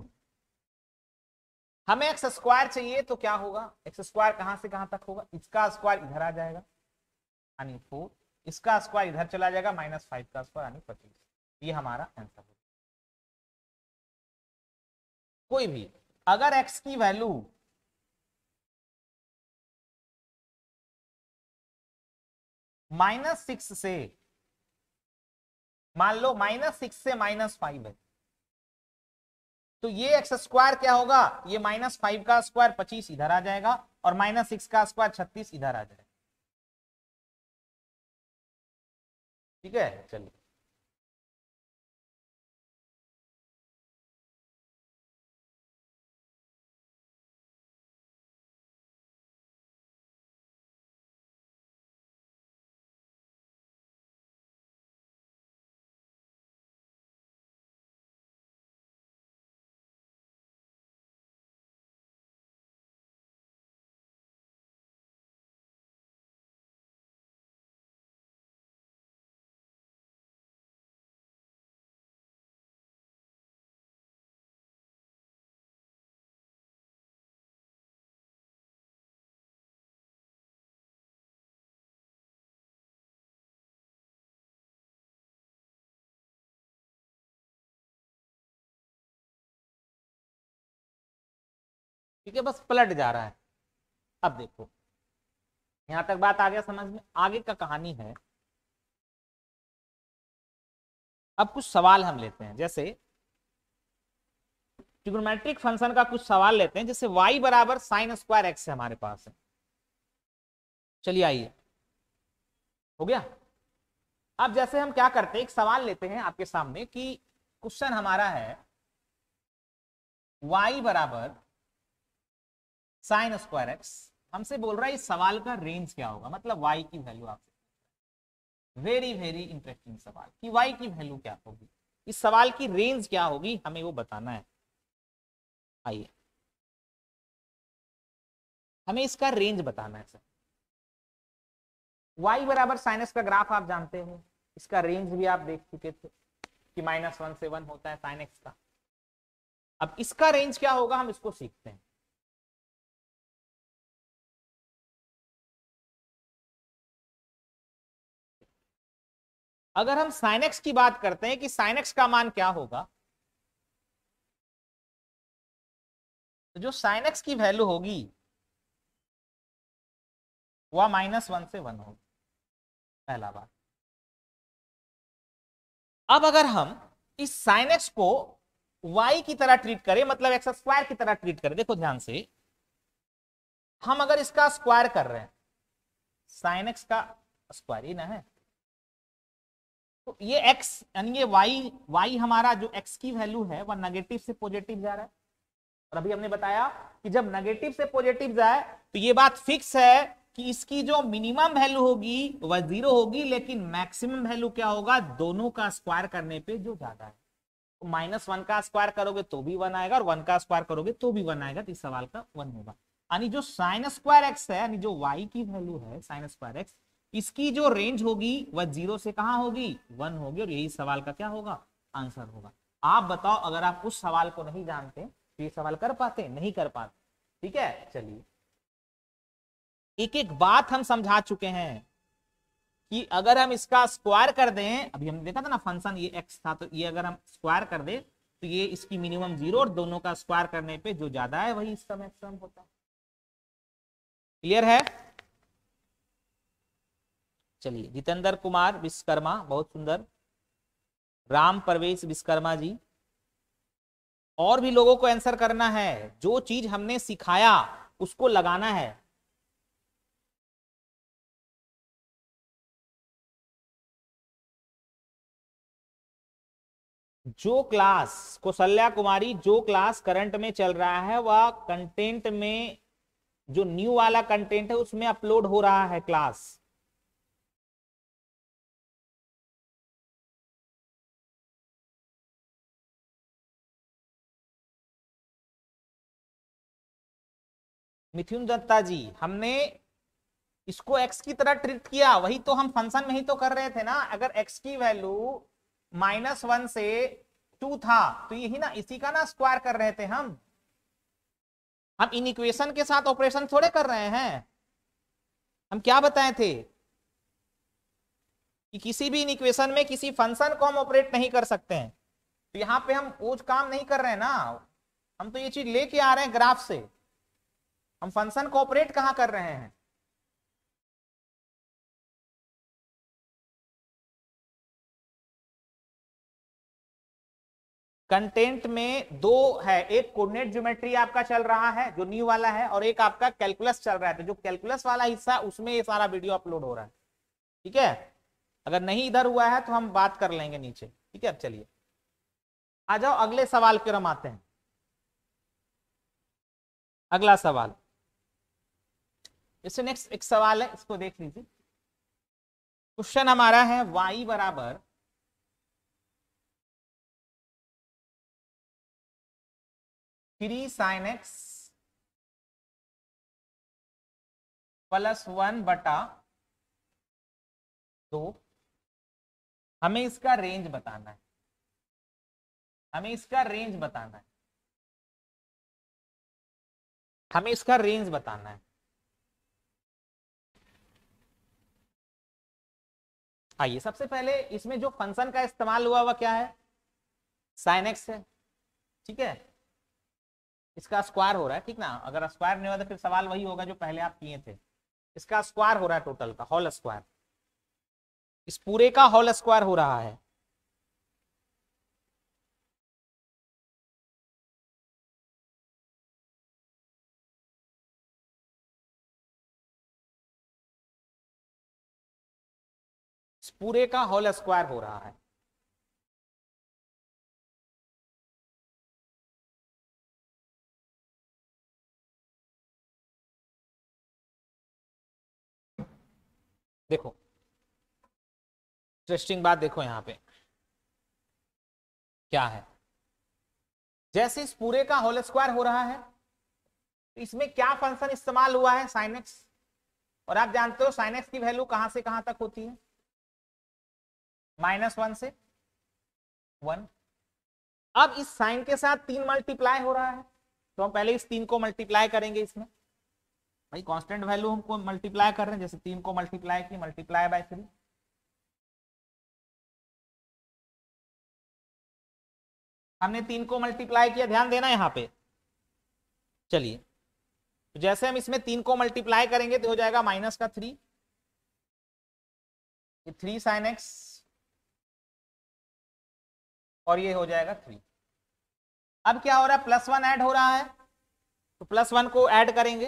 हमें एक्स स्क्वायर चाहिए तो क्या होगा एक्स स्क्वायर कहां से कहां तक होगा इसका स्क्वायर इधर आ जाएगा यानी फोर इसका स्क्वायर इधर चला जाएगा माइनस फाइव का स्क्वायर यानी पच्चीस ये हमारा आंसर होगा कोई भी अगर एक्स की वैल्यू माइनस सिक्स से मान लो माइनस सिक्स से माइनस फाइव है तो ये एक्स स्क्वायर क्या होगा ये माइनस फाइव का स्क्वायर पच्चीस इधर आ जाएगा और माइनस सिक्स का स्क्वायर छत्तीस इधर आ जाएगा ठीक है चलिए ठीक है बस पलट जा रहा है अब देखो यहां तक बात आ गया समझ में आगे का कहानी है अब कुछ सवाल हम लेते हैं जैसे ट्रिग्नोमेट्रिक फंक्शन का कुछ सवाल लेते हैं जैसे y बराबर साइन स्क्वायर एक्स हमारे पास है चलिए आइए हो गया अब जैसे हम क्या करते हैं एक सवाल लेते हैं आपके सामने कि क्वेश्चन हमारा है y बराबर साइन स्क्वायर एक्स हमसे बोल रहा है इस सवाल का रेंज क्या होगा मतलब वाई की वैल्यू आपसे वेरी वेरी इंटरेस्टिंग सवाल कि वाई की वैल्यू क्या होगी इस सवाल की रेंज क्या होगी हमें वो बताना है आइए हमें इसका रेंज बताना है सर वाई बराबर साइनस का ग्राफ आप जानते हो इसका रेंज भी आप देख चुके थे कि माइनस वन से वन होता है साइन एक्स का अब इसका रेंज क्या होगा हम इसको सीखते हैं अगर हम साइनेक्स की बात करते हैं कि साइनेक्स का मान क्या होगा तो जो साइनेक्स की वैल्यू होगी वह माइनस वन से वन होगी पहला बात अब अगर हम इस साइनेक्स को y की तरह ट्रीट करें मतलब एक्स स्क्वायर की तरह ट्रीट करें देखो ध्यान से हम अगर इसका स्क्वायर कर रहे हैं साइनेक्स का स्क्वायर ही ना है तो ये x यानी ये y y हमारा जो x की वैल्यू है वह नेगेटिव से पॉजिटिव जा रहा है और अभी हमने बताया कि जब नेगेटिव से पॉजिटिव जाए तो ये बात फिक्स है कि इसकी जो मिनिमम वैल्यू होगी वह जीरो होगी लेकिन मैक्सिमम वैल्यू क्या होगा दोनों का स्क्वायर करने पे जो ज्यादा है तो माइनस वन का स्क्वायर करोगे तो भी वन आएगा और वन का स्क्वायर करोगे तो भी वन आएगा तो इस सवाल का वन होगा यानी जो साइन स्क्वायर एक्स है यानी जो वाई की वैल्यू है साइन स्क्वायर एक्स इसकी जो रेंज होगी वह जीरो से कहा होगी वन होगी और यही सवाल का क्या होगा आंसर होगा आप बताओ अगर आप उस सवाल को नहीं जानते तो ये सवाल कर पाते नहीं कर पाते ठीक है चलिए एक एक बात हम समझा चुके हैं कि अगर हम इसका स्क्वायर कर दें अभी हमने देखा था ना फंक्शन ये एक्स था तो ये अगर हम स्क्वायर कर दें तो ये इसकी मिनिमम जीरो और दोनों का स्क्वायर करने पे जो ज्यादा है वही इसका मैक्सिमम होता है क्लियर है चलिए जितेंद्र कुमार विश्वकर्मा बहुत सुंदर राम परवेश विश्वकर्मा जी और भी लोगों को आंसर करना है जो चीज हमने सिखाया उसको लगाना है जो क्लास कौशल्या कुमारी जो क्लास करंट में चल रहा है वह कंटेंट में जो न्यू वाला कंटेंट है उसमें अपलोड हो रहा है क्लास मिथुन दत्ता जी हमने इसको x की तरह ट्रीट किया वही तो हम फंक्शन में ही तो कर रहे थे ना अगर x की वैल्यू माइनस वन से टू था तो यही ना इसी का ना स्क्वायर कर रहे थे हम हम इन इक्वेशन के साथ ऑपरेशन थोड़े कर रहे हैं हम क्या बताए थे कि किसी भी इन इक्वेशन में किसी फंक्शन को हम ऑपरेट नहीं कर सकते हैं तो यहाँ पे हम वो काम नहीं कर रहे हैं ना हम तो ये चीज लेके आ रहे हैं ग्राफ से हम फंक्शन को ऑपरेट कहां कर रहे हैं कंटेंट में दो है एक कोऑर्डिनेट ज्योमेट्री आपका चल रहा है जो न्यू वाला है और एक आपका कैलकुलस चल रहा है तो जो कैलकुलस वाला हिस्सा उसमें ये सारा वीडियो अपलोड हो रहा है ठीक है अगर नहीं इधर हुआ है तो हम बात कर लेंगे नीचे ठीक है अब चलिए आ जाओ अगले सवाल पर आते हैं अगला सवाल इससे नेक्स्ट एक सवाल है इसको देख लीजिए क्वेश्चन हमारा है वाई बराबर three sine x plus one बटा दो हमें इसका रेंज बताना है हमें इसका रेंज बताना है हमें इसका रेंज बताना है आइए सबसे पहले इसमें जो फंक्शन का इस्तेमाल हुआ हुआ क्या है साइन एक्स है ठीक है इसका स्क्वायर हो रहा है ठीक ना अगर स्क्वायर नहीं हुआ तो फिर सवाल वही होगा जो पहले आप किए थे इसका स्क्वायर हो रहा है टोटल का हॉल स्क्वायर इस पूरे का हॉल स्क्वायर हो रहा है पूरे का होल स्क्वायर हो रहा है देखो इंटरेस्टिंग बात देखो यहां पे क्या है जैसे इस पूरे का होल स्क्वायर हो रहा है तो इसमें क्या फंक्शन इस्तेमाल हुआ है साइनेक्स और आप जानते हो साइनेक्स की वैल्यू कहां से कहां तक होती है माइनस वन से वन अब इस साइन के साथ तीन मल्टीप्लाई हो रहा है तो हम पहले इस तीन को मल्टीप्लाई करेंगे इसमें भाई कांस्टेंट वैल्यू हमको मल्टीप्लाई कर रहे हैं जैसे तीन को मल्टीप्लाई की मल्टीप्लाई बाय थ्री हमने तीन को मल्टीप्लाई किया ध्यान देना यहां पे चलिए तो जैसे हम इसमें तीन को मल्टीप्लाई करेंगे तो हो जाएगा माइनस का थ्री थ्री साइन एक्स और ये हो जाएगा थ्री अब क्या हो रहा है प्लस वन ऐड हो रहा है तो प्लस वन को ऐड करेंगे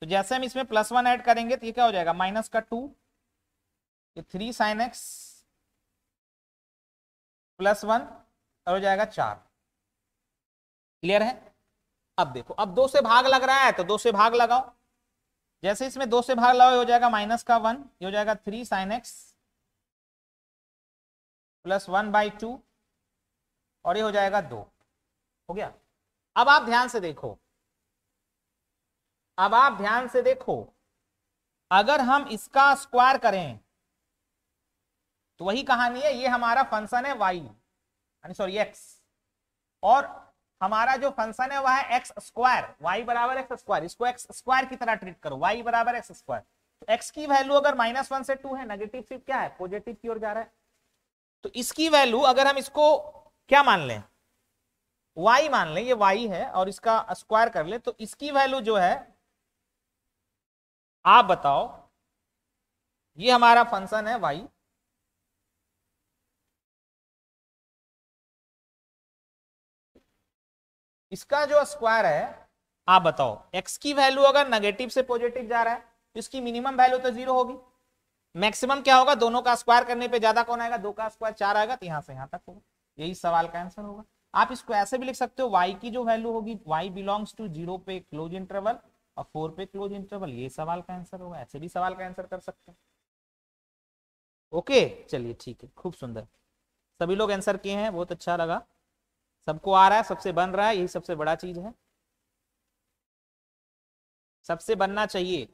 तो जैसे हम इसमें प्लस वन ऐड करेंगे तो ये क्या हो जाएगा माइनस का टू ये three sine x plus one और हो जाएगा चार क्लियर है अब देखो अब दो से भाग लग रहा है तो दो से भाग लगाओ जैसे इसमें दो से भाग लगाओ हो जाएगा माइनस का वन ये हो जाएगा three sine x plus one by two और ये हो जाएगा दो हो गया अब आप ध्यान से देखो अब आप ध्यान से देखो अगर हम इसका स्क्वायर करें तो वही कहानी है ये हमारा फंक्शन है वाई यानी सॉरी एक्स और हमारा जो फंक्शन है वह है एक्स स्क्वायर वाई बराबर एक्स स्क्वायर इसको एक्स स्क्वायर की तरह ट्रीट करो वाई बराबर एक्स स्क्वायर एक्स की वैल्यू अगर माइनस वन से टू है नेगेटिव शिफ्ट क्या है पॉजिटिव की ओर जा रहा है तो इसकी वैल्यू अगर हम इसको क्या मान लें y मान लें ये y है और इसका स्क्वायर कर ले तो इसकी वैल्यू जो है आप बताओ ये हमारा फंक्शन है y इसका जो स्क्वायर है आप बताओ x की वैल्यू अगर नेगेटिव से पॉजिटिव जा रहा है तो इसकी मिनिमम वैल्यू तो जीरो होगी मैक्सिमम क्या होगा दोनों का स्क्वायर करने पे ज्यादा कौन आएगा दो का स्क्वायर चार आएगा तो यहाँ से यहाँ तक होगा यही सवाल का आंसर होगा आप इसको ऐसे भी लिख सकते हो वाई की जो वैल्यू होगी वाई बिलोंग्स टू जीरो पे क्लोज इंटरवल और फोर पे क्लोज इंटरवल ये सवाल का आंसर होगा ऐसे भी सवाल का आंसर कर सकते हैं ओके चलिए ठीक है खूब सुंदर सभी लोग आंसर किए हैं बहुत अच्छा लगा सबको आ रहा है सबसे बन रहा है यही सबसे बड़ा चीज है सबसे बनना चाहिए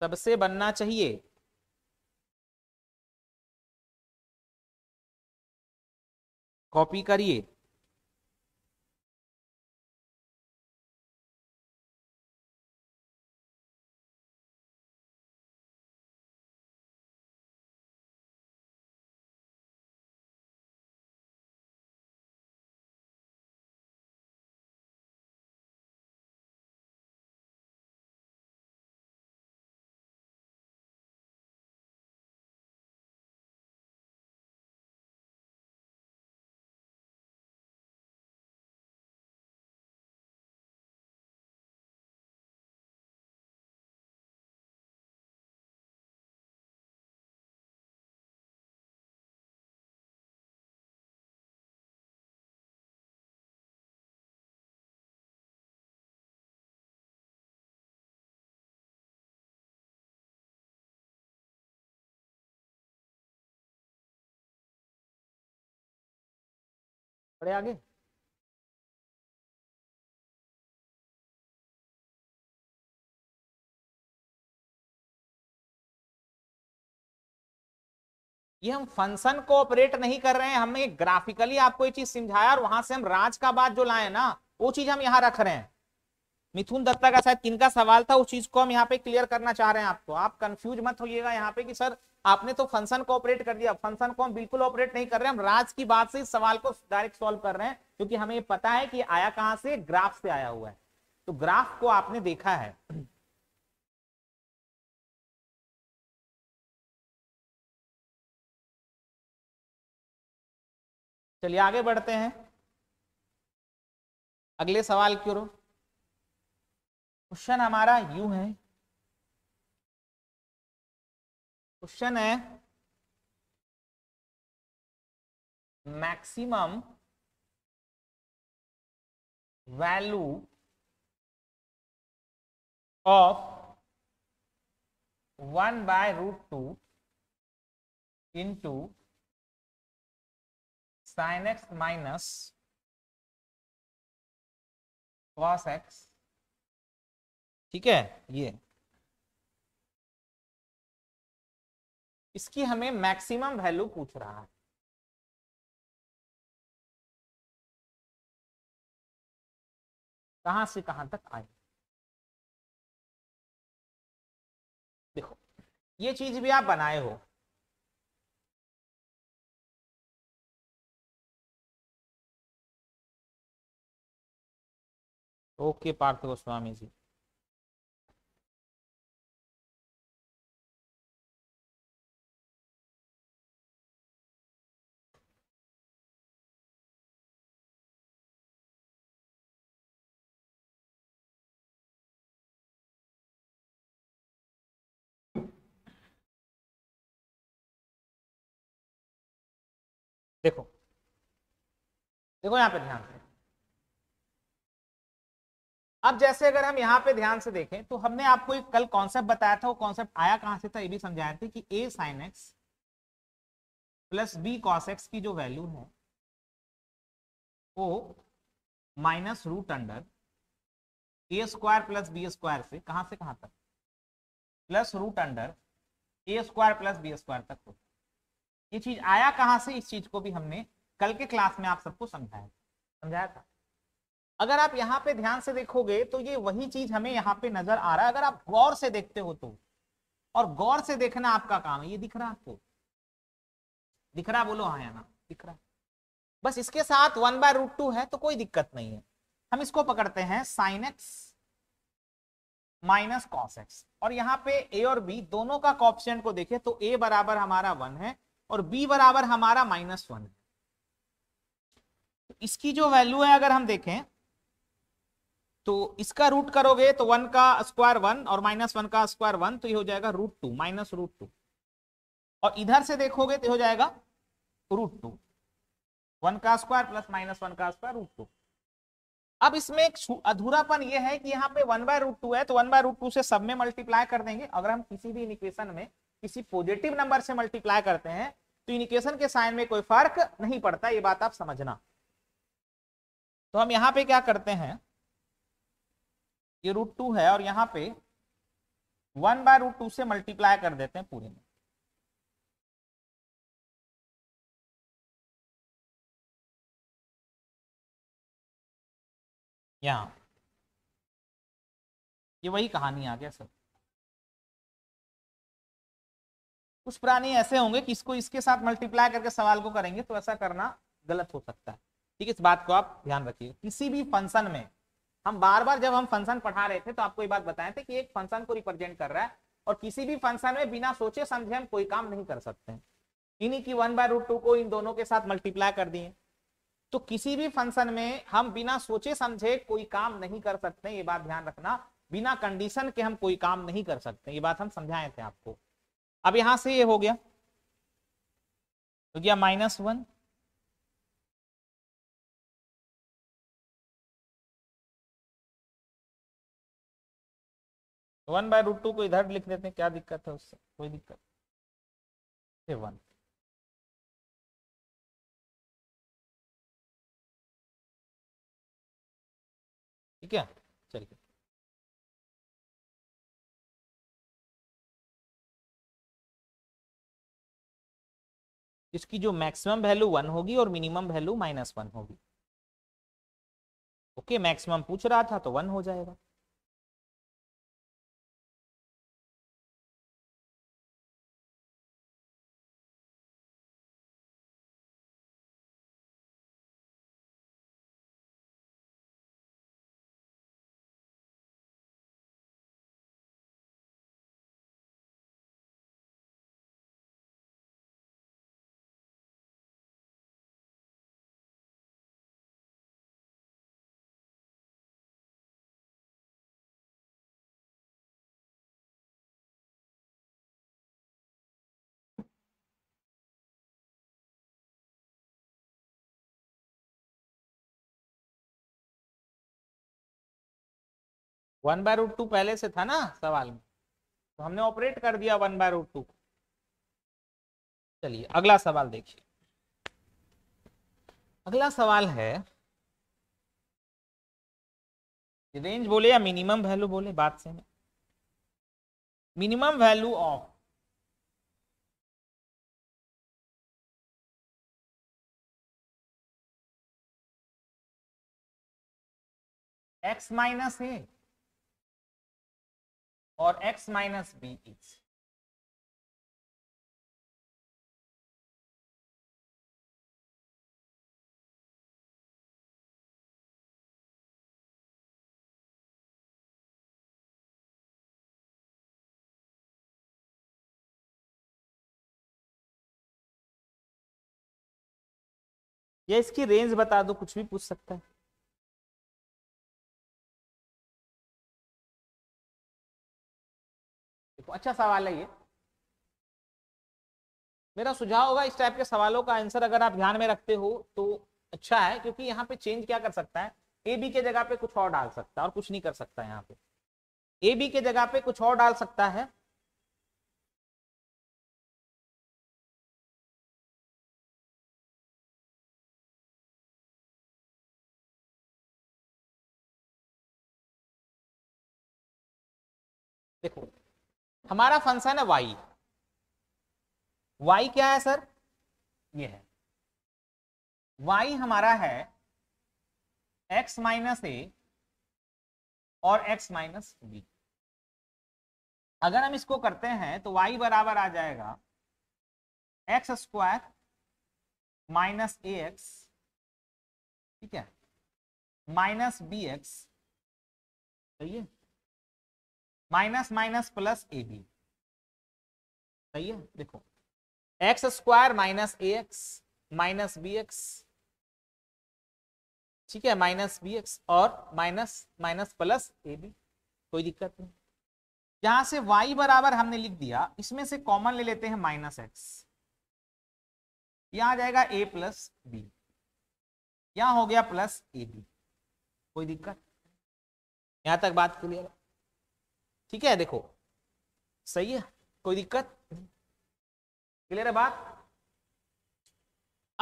सबसे बनना चाहिए कॉपी करिए बढ़े आगे ये हम फंक्शन को ऑपरेट नहीं कर रहे हैं हमने ग्राफिकली आपको ये चीज समझाया और वहां से हम राज का बात जो लाए ना वो चीज हम यहां रख रहे हैं मिथुन दत्ता का शायद किनका सवाल था उस चीज को हम यहाँ पे क्लियर करना चाह रहे हैं आपको आप कंफ्यूज मत होइएगा यहाँ पे कि सर आपने तो फंक्शन को ऑपरेट कर दिया फंक्शन को हम बिल्कुल ऑपरेट नहीं कर रहे हम राज की बात से इस सवाल को डायरेक्ट सॉल्व कर रहे हैं क्योंकि हमें पता है कि आया कहां से ग्राफ से आया हुआ है तो ग्राफ को आपने देखा है चलिए आगे बढ़ते हैं अगले सवाल क्यों क्वेश्चन हमारा यू है क्वेश्चन है maximum value of one by root two into sine x minus cos x ठीक है ये इसकी हमें मैक्सिमम वैल्यू पूछ रहा है कहां से कहां तक आए देखो ये चीज भी आप बनाए हो ओके पार्थ गोस्वामी जी देखो देखो यहां पे ध्यान से अब जैसे अगर हम यहां पे ध्यान से देखें तो हमने आपको एक कल कॉन्सेप्ट बताया था वो कॉन्सेप्ट आया कहां से था ये भी समझाया थे कि a sine x plus b cos x की जो वैल्यू है वो minus root under a square plus b square से कहां से कहां तक plus root under a square plus b square तक होता ये चीज आया कहाँ से इस चीज को भी हमने कल के क्लास में आप सबको समझाया समझाया था अगर आप यहाँ पे ध्यान से देखोगे तो ये वही चीज हमें यहाँ पे नजर आ रहा है अगर आप गौर से देखते हो तो और गौर से देखना आपका काम है ये दिख रहा आपको दिख रहा बोलो हाँ ना दिख रहा बस इसके साथ वन बाय रूट टू है तो कोई दिक्कत नहीं है हम इसको पकड़ते हैं sine x minus cos x और यहाँ पे ए और बी दोनों का कॉप्शन को देखें तो ए बराबर हमारा वन है और b बराबर हमारा माइनस वन है तो इसकी जो वैल्यू है अगर हम देखें तो इसका रूट करोगे तो वन का स्क्वायर वन और माइनस वन का स्क्वायर वन तो ये हो जाएगा root two minus root two और इधर से देखोगे तो हो जाएगा रूट टू वन का स्क्वायर प्लस माइनस वन का स्क्वायर रूट टू अब इसमें एक अधूरापन ये है कि यहाँ पे वन बाय रूट टू है तो वन बाय रूट टू से सब में मल्टीप्लाई कर देंगे अगर हम किसी भी इक्वेशन में किसी पॉजिटिव नंबर से मल्टीप्लाई करते हैं तो इनिकेशन के साइन में कोई फर्क नहीं पड़ता ये बात आप समझना तो हम यहां पे क्या करते हैं ये रूट टू है और यहां पे वन बाय रूट टू से मल्टीप्लाई कर देते हैं पूरे में यहां ये वही कहानी आ गया सर कुछ प्राणी ऐसे होंगे कि इसको इसके साथ मल्टीप्लाई करके सवाल को करेंगे तो ऐसा करना गलत हो सकता है ठीक है इस बात को आप ध्यान रखिए किसी भी फंक्शन में हम बार बार जब हम फंक्शन पढ़ा रहे थे तो आपको ये बात बताए थे कि एक फंक्शन को रिप्रेजेंट कर रहा है और किसी भी फंक्शन में बिना सोचे समझे हम कोई काम नहीं कर सकते हैं इन्हीं की वन बाय रूट टू को इन दोनों के साथ मल्टीप्लाई कर दिए तो किसी भी फंक्शन में हम बिना सोचे समझे कोई काम नहीं कर सकते ये बात ध्यान रखना बिना कंडीशन के हम कोई काम नहीं कर सकते ये बात हम समझाए थे आपको अब यहां से ये हो गया हो गया minus one one by root two को इधर लिख देते हैं क्या दिक्कत है उससे कोई दिक्कत वन ठीक है जिसकी जो मैक्सिमम वैल्यू वन होगी और मिनिमम वैल्यू माइनस वन होगी ओके मैक्सिमम पूछ रहा था तो वन हो जाएगा वन बाय रूट टू पहले से था ना सवाल में तो हमने ऑपरेट कर दिया वन बाय रूट टू चलिए अगला सवाल देखिए अगला सवाल है रेंज बोले या मिनिमम वैल्यू बोले बात से minimum value of x minus a और x माइनस बी इज या इसकी रेंज बता दो कुछ भी पूछ सकता है तो अच्छा सवाल है ये मेरा सुझाव होगा इस टाइप के सवालों का आंसर अगर आप ध्यान में रखते हो तो अच्छा है क्योंकि यहाँ पे चेंज क्या कर सकता है ए बी के जगह पे कुछ और डाल सकता है और कुछ नहीं कर सकता यहाँ पे ए बी के जगह पे कुछ और डाल सकता है हमारा फंक्शन है वाई वाई क्या है सर ये है वाई हमारा है एक्स माइनस ए और एक्स माइनस बी अगर हम इसको करते हैं तो वाई बराबर आ जाएगा x square minus a x ठीक है माइनस बी एक्स सही है minus minus plus a b सही है देखो x square minus a x minus b x ठीक है माइनस बी एक्स और minus minus plus a b कोई दिक्कत नहीं जहां से y बराबर हमने लिख दिया इसमें से कॉमन ले लेते हैं माइनस एक्स यहां आ जाएगा a प्लस बी यहां हो गया प्लस ए बी कोई दिक्कत यहां तक बात क्लियर ठीक है देखो सही है कोई दिक्कत क्लियर है बात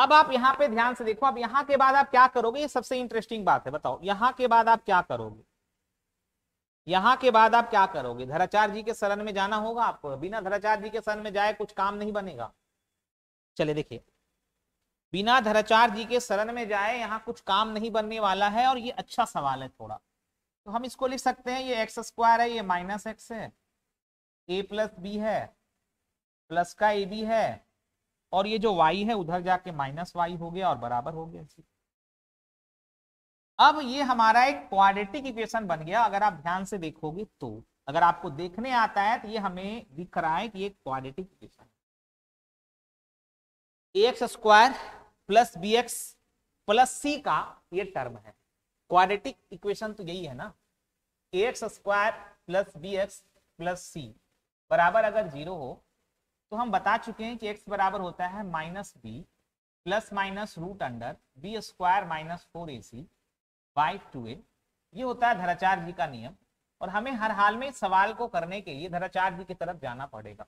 अब आप यहां पे ध्यान से देखो अब यहां के बाद आप क्या करोगे ये सबसे इंटरेस्टिंग बात है बताओ यहां के बाद आप क्या करोगे यहां के बाद आप क्या करोगे धराचार्य जी के शरण में जाना होगा आपको बिना धराचार्य जी के शरण में जाए कुछ काम नहीं बनेगा चले देखिए बिना धराचार्य जी के शरण में जाए यहाँ कुछ काम नहीं बनने वाला है और ये अच्छा सवाल है थोड़ा तो हम इसको लिख सकते हैं ये एक्स स्क्वायर है ये माइनस एक्स है ए प्लस बी है प्लस का ए बी है और ये जो वाई है उधर जाके माइनस वाई हो गया और बराबर हो गया अब ये हमारा एक क्वाड्रेटिक इक्वेशन बन गया अगर आप ध्यान से देखोगे तो अगर आपको देखने आता है तो ये हमें दिख रहा है कि ये quadratic equation a x square plus b x plus c का ये टर्म है क्वाड्रेटिक इक्वेशन तो यही है ना x square plus b x plus c बराबर अगर जीरो हो तो हम बता चुके हैं कि एक्स बराबर होता है minus b plus minus root under b square minus four a c by two a ये होता है धराचार जी का नियम और हमें हर हाल में सवाल को करने के लिए धराचार जी की तरफ जाना पड़ेगा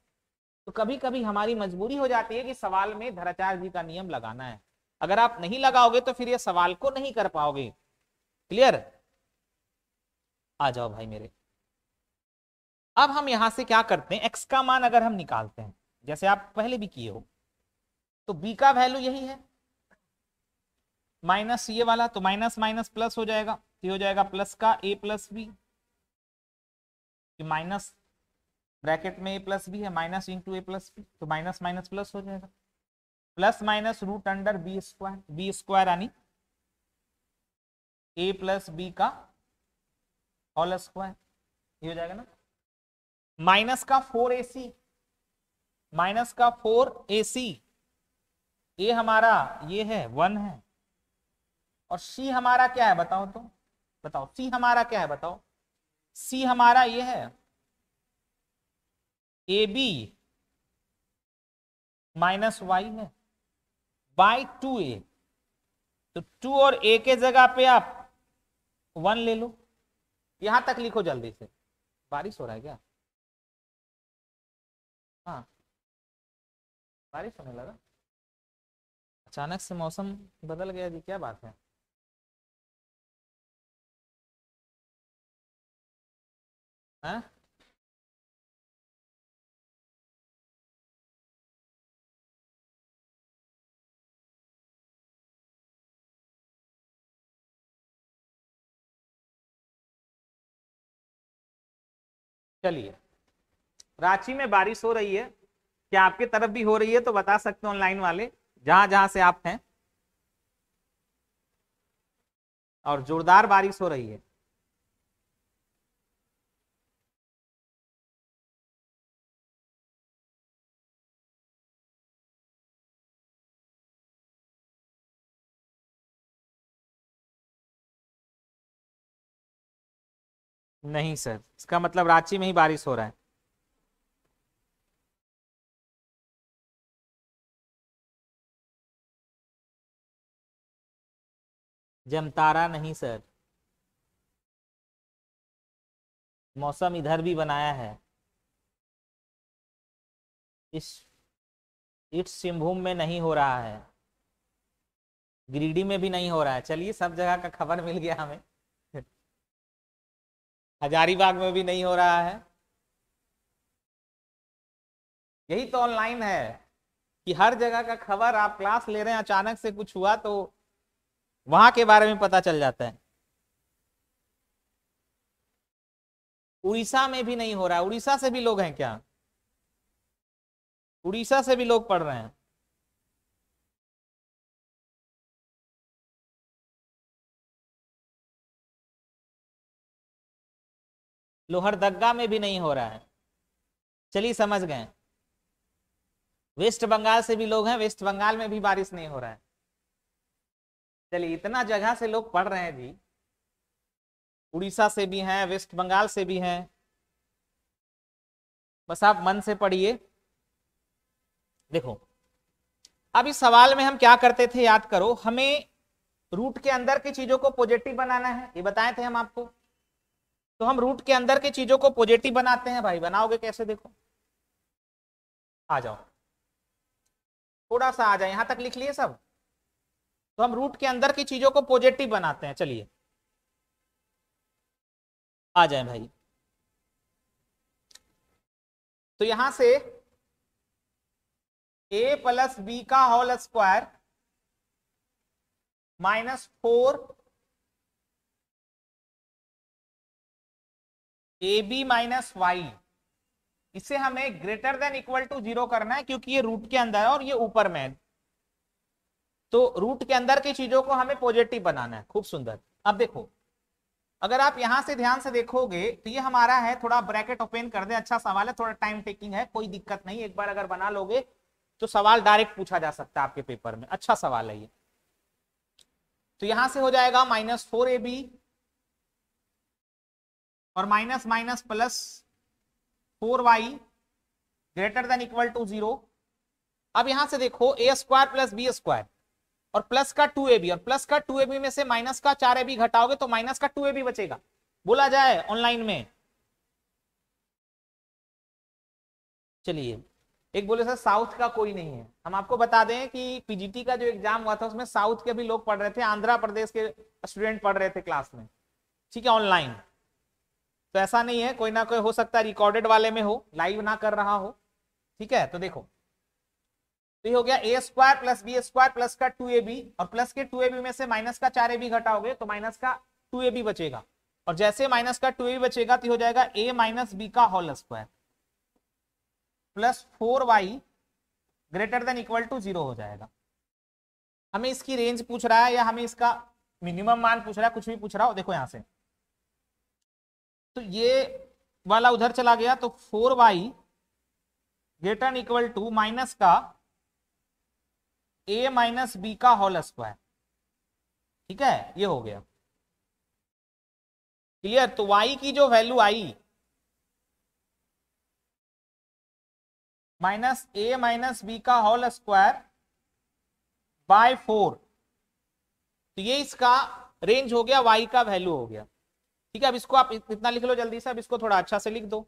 तो कभी कभी हमारी मजबूरी हो जाती है कि सवाल में धराचार जी का नियम लगाना है अगर आप नहीं लगाओगे तो फिर ये सवाल को नहीं कर पाओगे क्लियर आ जाओ भाई मेरे अब हम यहां से क्या करते हैं एक्स का मान अगर हम निकालते हैं जैसे आप पहले भी किए हो तो बी का वैल्यू यही है माइनस ये वाला तो माइनस माइनस प्लस हो जाएगा तो हो जाएगा प्लस का a plus b minus bracket में ए प्लस बी है minus into a plus b तो माइनस माइनस प्लस हो जाएगा plus minus root under b square b square यानी ए प्लस बी का होल स्क्वायर ये हो जाएगा ना माइनस का फोर ए सी माइनस का फोर ए सी ए हमारा ये है वन है और सी हमारा क्या है बताओ तो बताओ सी हमारा क्या है बताओ सी हमारा ये है ए बी माइनस वाई है बाई टू ए तो टू और ए के जगह पे आप वन ले लो यहाँ तक लिखो जल्दी से बारिश हो रहा है क्या हाँ बारिश होने लगा अचानक से मौसम बदल गया जी क्या बात है हाँ चलिए रांची में बारिश हो रही है क्या आपके तरफ भी हो रही है तो बता सकते हो ऑनलाइन वाले जहां जहां से आप हैं और जोरदार बारिश हो रही है नहीं सर इसका मतलब रांची में ही बारिश हो रहा है जमतारा नहीं सर मौसम इधर भी बनाया है इस इट्स सिंहभूम में नहीं हो रहा है गिरिडीह में भी नहीं हो रहा है चलिए सब जगह का खबर मिल गया हमें हजारीबाग में भी नहीं हो रहा है यही तो ऑनलाइन है कि हर जगह का खबर आप क्लास ले रहे हैं अचानक से कुछ हुआ तो वहां के बारे में पता चल जाता है उड़ीसा में भी नहीं हो रहा है उड़ीसा से भी लोग हैं क्या उड़ीसा से भी लोग पढ़ रहे हैं लोहरदग्गा में भी नहीं हो रहा है चलिए समझ गए वेस्ट बंगाल से भी लोग हैं वेस्ट बंगाल में भी बारिश नहीं हो रहा है चलिए इतना जगह से लोग पढ़ रहे हैं जी उड़ीसा से भी हैं वेस्ट बंगाल से भी हैं बस आप मन से पढ़िए देखो अब इस सवाल में हम क्या करते थे याद करो हमें रूट के अंदर की चीजों को पॉजिटिव बनाना है ये बताए थे हम आपको तो हम रूट के अंदर की चीजों को पॉजिटिव बनाते हैं भाई बनाओगे कैसे देखो आ जाओ थोड़ा सा आ जाए यहां तक लिख लिए सब तो हम रूट के अंदर की चीजों को पॉजिटिव बनाते हैं चलिए आ जाए भाई तो यहां से ए प्लस बी का whole square minus four a b minus y इसे हमें greater than equal to zero करना है क्योंकि ये रूट के अंदर है और ये ऊपर में है तो रूट के अंदर की चीजों को हमें पॉजिटिव बनाना है खूब सुंदर अब देखो अगर आप यहां से ध्यान से देखोगे तो ये हमारा है थोड़ा ब्रैकेट ओपन कर दे अच्छा सवाल है थोड़ा टाइम टेकिंग है कोई दिक्कत नहीं एक बार अगर बना लोगे तो सवाल डायरेक्ट पूछा जा सकता है आपके पेपर में अच्छा सवाल है ये तो यहां से हो जाएगा माइनस फोर ए बी और minus minus plus four y greater than equal to zero अब यहां से देखो a square plus b square और प्लस का टू ए बी और प्लस का टू ए बी में से माइनस का चार ए बी घटाओगे तो माइनस का टू ए बी बचेगा बोला जाए ऑनलाइन में चलिए एक बोले सर साउथ का कोई नहीं है हम आपको बता दें कि पीजीटी का जो एग्जाम हुआ था उसमें साउथ के भी लोग पढ़ रहे थे आंध्र प्रदेश के स्टूडेंट पढ़ रहे थे क्लास में ठीक है ऑनलाइन तो ऐसा नहीं है कोई ना कोई हो सकता है रिकॉर्डेड वाले में हो लाइव ना कर रहा हो ठीक है तो देखो तो ये हो गया a square plus b square plus का टू ए बी और प्लस के टू ए बी में से माइनस का चार ए बी घटाओगे तो माइनस का टू ए बी बचेगा और जैसे माइनस का टू ए बी बचेगा तो हो जाएगा ए माइनस बी का whole square plus four y greater than equal to zero हो जाएगा हमें इसकी रेंज पूछ रहा है या हमें इसका मिनिमम मान पूछ रहा है कुछ भी पूछ रहा हो देखो यहां से तो ये वाला उधर चला गया तो four y greater equal to minus का ए माइनस बी का होल स्क्वायर ठीक है ये हो गया क्लियर तो y की जो वैल्यू आई माइनस ए माइनस बी का होल स्क्वायर बाय फोर तो ये इसका रेंज हो गया y का वैल्यू हो गया ठीक है अब इसको आप इतना लिख लो जल्दी से अब इसको थोड़ा अच्छा से लिख दो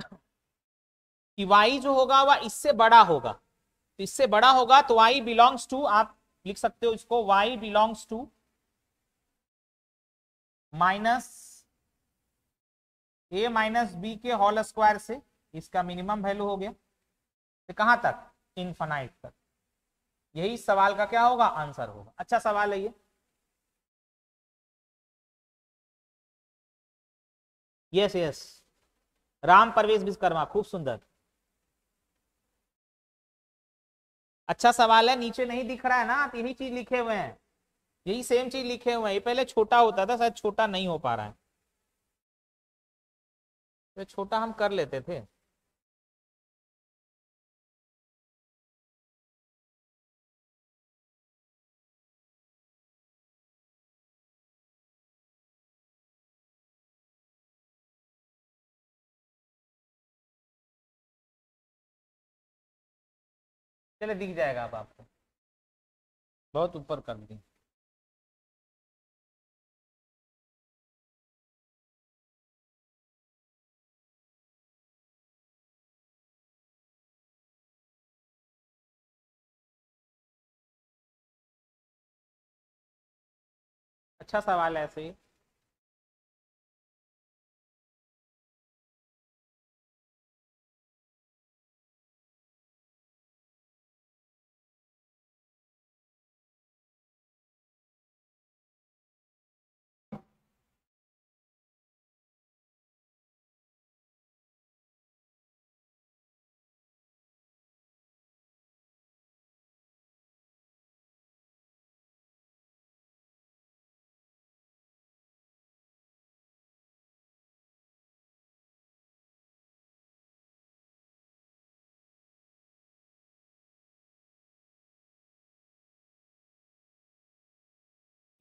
कि y जो होगा वह इससे बड़ा होगा तो इससे बड़ा होगा तो y बिलोंग्स टू आप लिख सकते हो इसको y belongs to minus a minus b के होल स्क्वायर से इसका मिनिमम वैल्यू हो गया कहां तक इनफाइट तक यही सवाल का क्या होगा आंसर होगा अच्छा सवाल है ये यस यस राम परवेश विश्वकर्मा खूब सुंदर अच्छा सवाल है नीचे नहीं दिख रहा है ना तो यही चीज लिखे हुए हैं यही सेम चीज लिखे हुए हैं ये पहले छोटा होता था शायद छोटा नहीं हो पा रहा है तो छोटा हम कर लेते थे चले दिख जाएगा आप आपको बहुत ऊपर कर दी अच्छा सवाल है ऐसे ही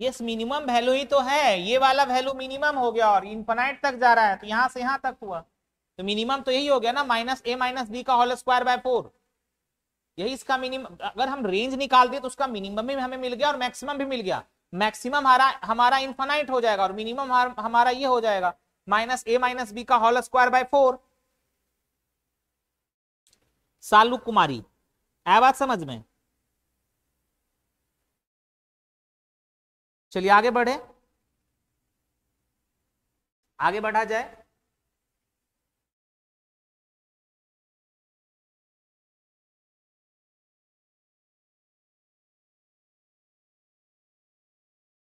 यस मिनिमम वैल्यू ही तो है ये वाला वैल्यू मिनिमम हो गया और इन्फाइनाइट तक जा रहा है तो यहाँ से यहाँ तक हुआ तो मिनिमम तो यही हो गया ना माइनस ए माइनस बी का होल स्क्वायर बाय फोर यही इसका मिनिमम अगर हम रेंज निकाल दिए तो उसका मिनिमम भी हमें मिल गया और मैक्सिमम भी मिल गया मैक्सिमम हमारा हमारा इन्फाइट हो जाएगा और मिनिमम हमारा ये हो जाएगा माइनस ए माइनस बी का whole square by four Salu Kumari आया बात समझ में चलिए आगे बढ़े आगे बढ़ा जाए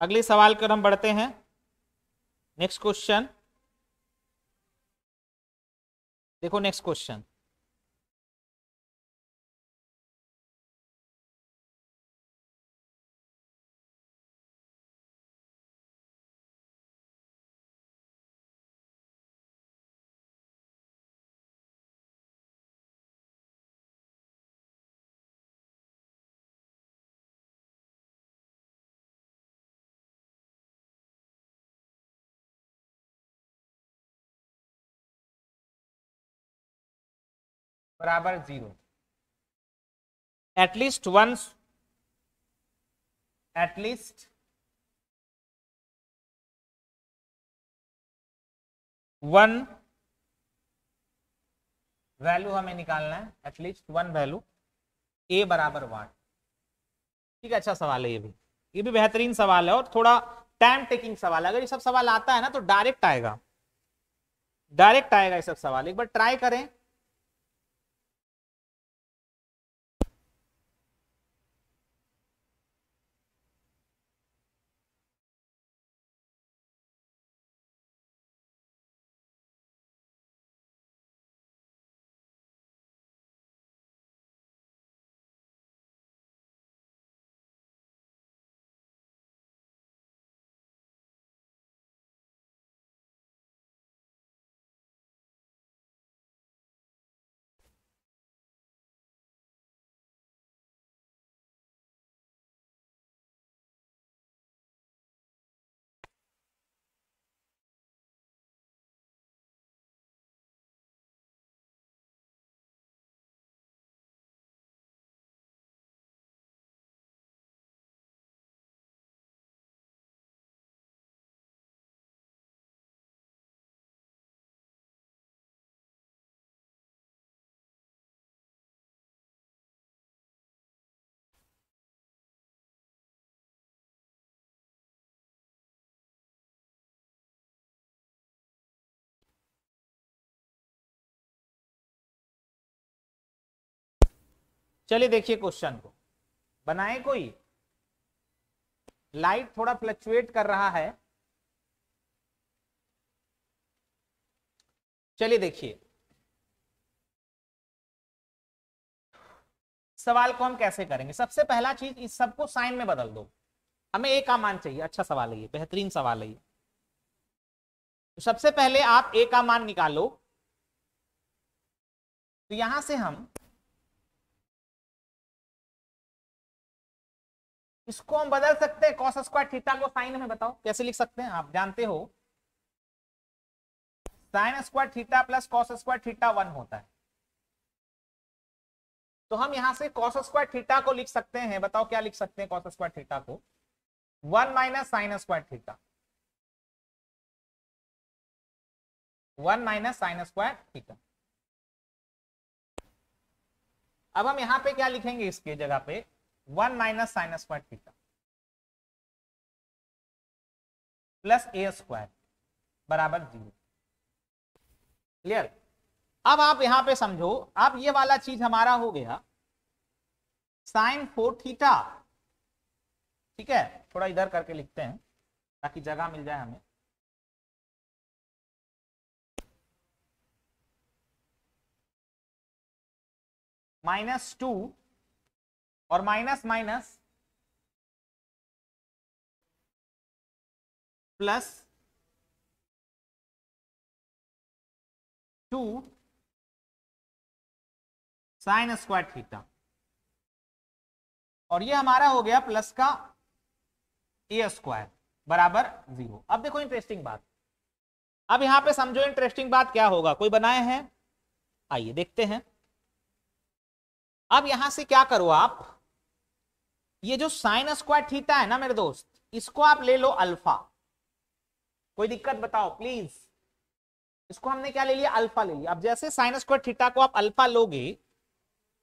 अगले सवाल कर हम बढ़ते हैं नेक्स्ट क्वेश्चन देखो नेक्स्ट क्वेश्चन बराबर zero at least once at least one value हमें निकालना है एटलीस्ट वन वैल्यू ए बराबर वन ठीक है अच्छा सवाल है ये भी ये भी बेहतरीन सवाल है और थोड़ा टाइम टेकिंग सवाल है अगर ये सब सवाल आता है ना तो डायरेक्ट आएगा डायरेक्ट आएगा ये सब सवाल एक बार ट्राई करें चलिए देखिए क्वेश्चन को बनाए कोई लाइट थोड़ा फ्लक्चुएट कर रहा है चलिए देखिए सवाल को हम कैसे करेंगे सबसे पहला चीज इस सबको साइन में बदल दो हमें एक का मान चाहिए अच्छा सवाल है ये बेहतरीन सवाल है ये तो सबसे पहले आप एक का मान निकालो तो यहां से हम इसको हम बदल सकते हैं कॉस स्क्वायर थीटा को साइन में बताओ कैसे लिख सकते हैं आप जानते हो sine square theta plus cos square theta one होता है तो हम यहां से कॉस स्क्वायर थीटा को लिख सकते हैं बताओ क्या लिख सकते हैं कॉस स्क्वायर थीटा को one minus sine square theta one minus sine square theta अब हम यहां पे क्या लिखेंगे इसके जगह पे one minus sine square theta plus a square बराबर जीरो क्लियर अब आप यहां पे समझो आप ये वाला चीज हमारा हो गया साइन फोर थीटा ठीक है थोड़ा इधर करके लिखते हैं ताकि जगह मिल जाए हमें माइनस टू और minus minus plus two sine square theta और ये हमारा हो गया प्लस का ए स्क्वायर बराबर जीरो अब देखो इंटरेस्टिंग बात अब यहां पे समझो इंटरेस्टिंग बात क्या होगा कोई बनाए हैं आइए देखते हैं अब यहां से क्या करो आप ये जो साइन स्क्वायर थीटा है ना मेरे दोस्त इसको आप ले लो अल्फा कोई दिक्कत बताओ प्लीज इसको हमने क्या ले लिया अल्फा ले लिया अब जैसे साइन स्क्वायर थीटा को आप अल्फा लोगे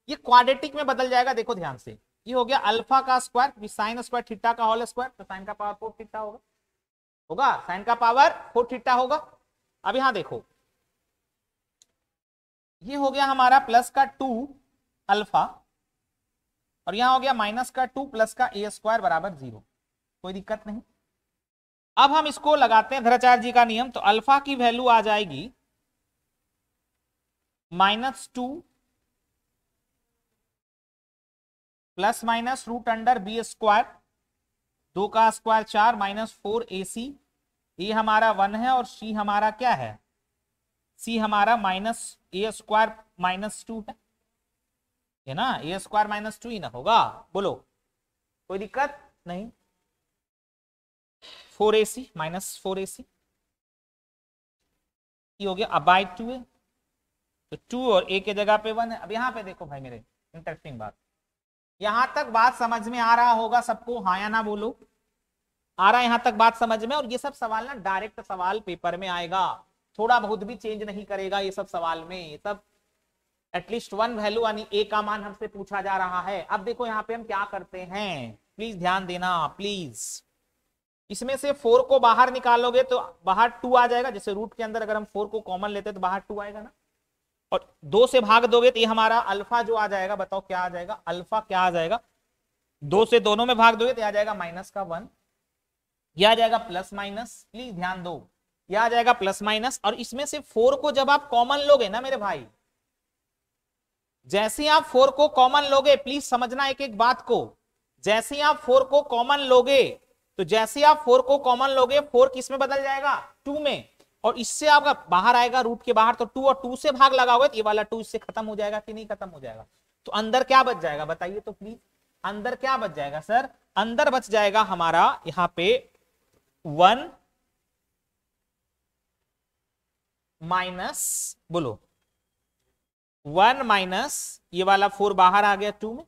ये क्वाड्रेटिक में बदल जाएगा देखो ध्यान से ये हो गया अल्फा का स्क्वायर साइन स्क्वायर थीटा का होल स्क्वायर तो साइन का पावर फोर थीटा होगा होगा साइन का पावर फोर थीटा होगा अब यहां देखो ये हो गया हमारा प्लस का टू अल्फा और यहां हो गया माइनस का टू प्लस का ए स्क्वायर बराबर जीरो कोई दिक्कत नहीं अब हम इसको लगाते हैं धराचार्य जी का नियम तो अल्फा की वैल्यू आ जाएगी minus two plus minus root under b square दो का स्क्वायर चार minus four a c a हमारा वन है और सी हमारा क्या है सी हमारा minus a square minus two है है ना ए स्क्वायर माइनस टू ही ना होगा बोलो कोई दिक्कत नहीं four a c minus four a c हो गया अब टू है तो टू और ए के जगह पे वन है अब यहां पे देखो भाई मेरे इंटरेस्टिंग बात यहां तक बात समझ में आ रहा होगा सबको हाँ या ना बोलो आ रहा है यहां तक बात समझ में और ये सब सवाल ना डायरेक्ट सवाल पेपर में आएगा थोड़ा बहुत भी चेंज नहीं करेगा ये सब सवाल में ये सब एटलीस्ट वन वैल्यू यानी ए का मान हमसे पूछा जा रहा है अब देखो यहाँ पे हम क्या करते हैं प्लीज ध्यान देना प्लीज इसमें से फोर को बाहर निकालोगे तो बाहर टू आ जाएगा जैसे रूट के अंदर अगर हम फोर को कॉमन लेते तो बाहर टू आएगा ना और दो से भाग दोगे तो ये हमारा अल्फा जो आ जाएगा बताओ क्या आ जाएगा अल्फा क्या आ जाएगा दो से दोनों में भाग दोगे तो आ जाएगा माइनस का वन यह आ जाएगा प्लस माइनस प्लीज ध्यान दो यह आ जाएगा प्लस माइनस और इसमें से फोर को जब आप कॉमन लोगे ना मेरे भाई जैसे आप फोर को कॉमन लोगे प्लीज समझना एक एक बात को जैसे आप फोर को कॉमन लोगे तो जैसे आप फोर को कॉमन लोगे फोर किस में बदल जाएगा टू में और इससे आपका बाहर आएगा रूट के बाहर तो टू और टू से भाग लगाओगे तो ये वाला टू इससे खत्म हो जाएगा कि नहीं खत्म हो जाएगा तो अंदर क्या बच जाएगा बताइए तो प्लीज अंदर क्या बच जाएगा सर अंदर बच जाएगा हमारा यहां पे वन माइनस बोलो वन माइनस ये वाला फोर बाहर आ गया टू में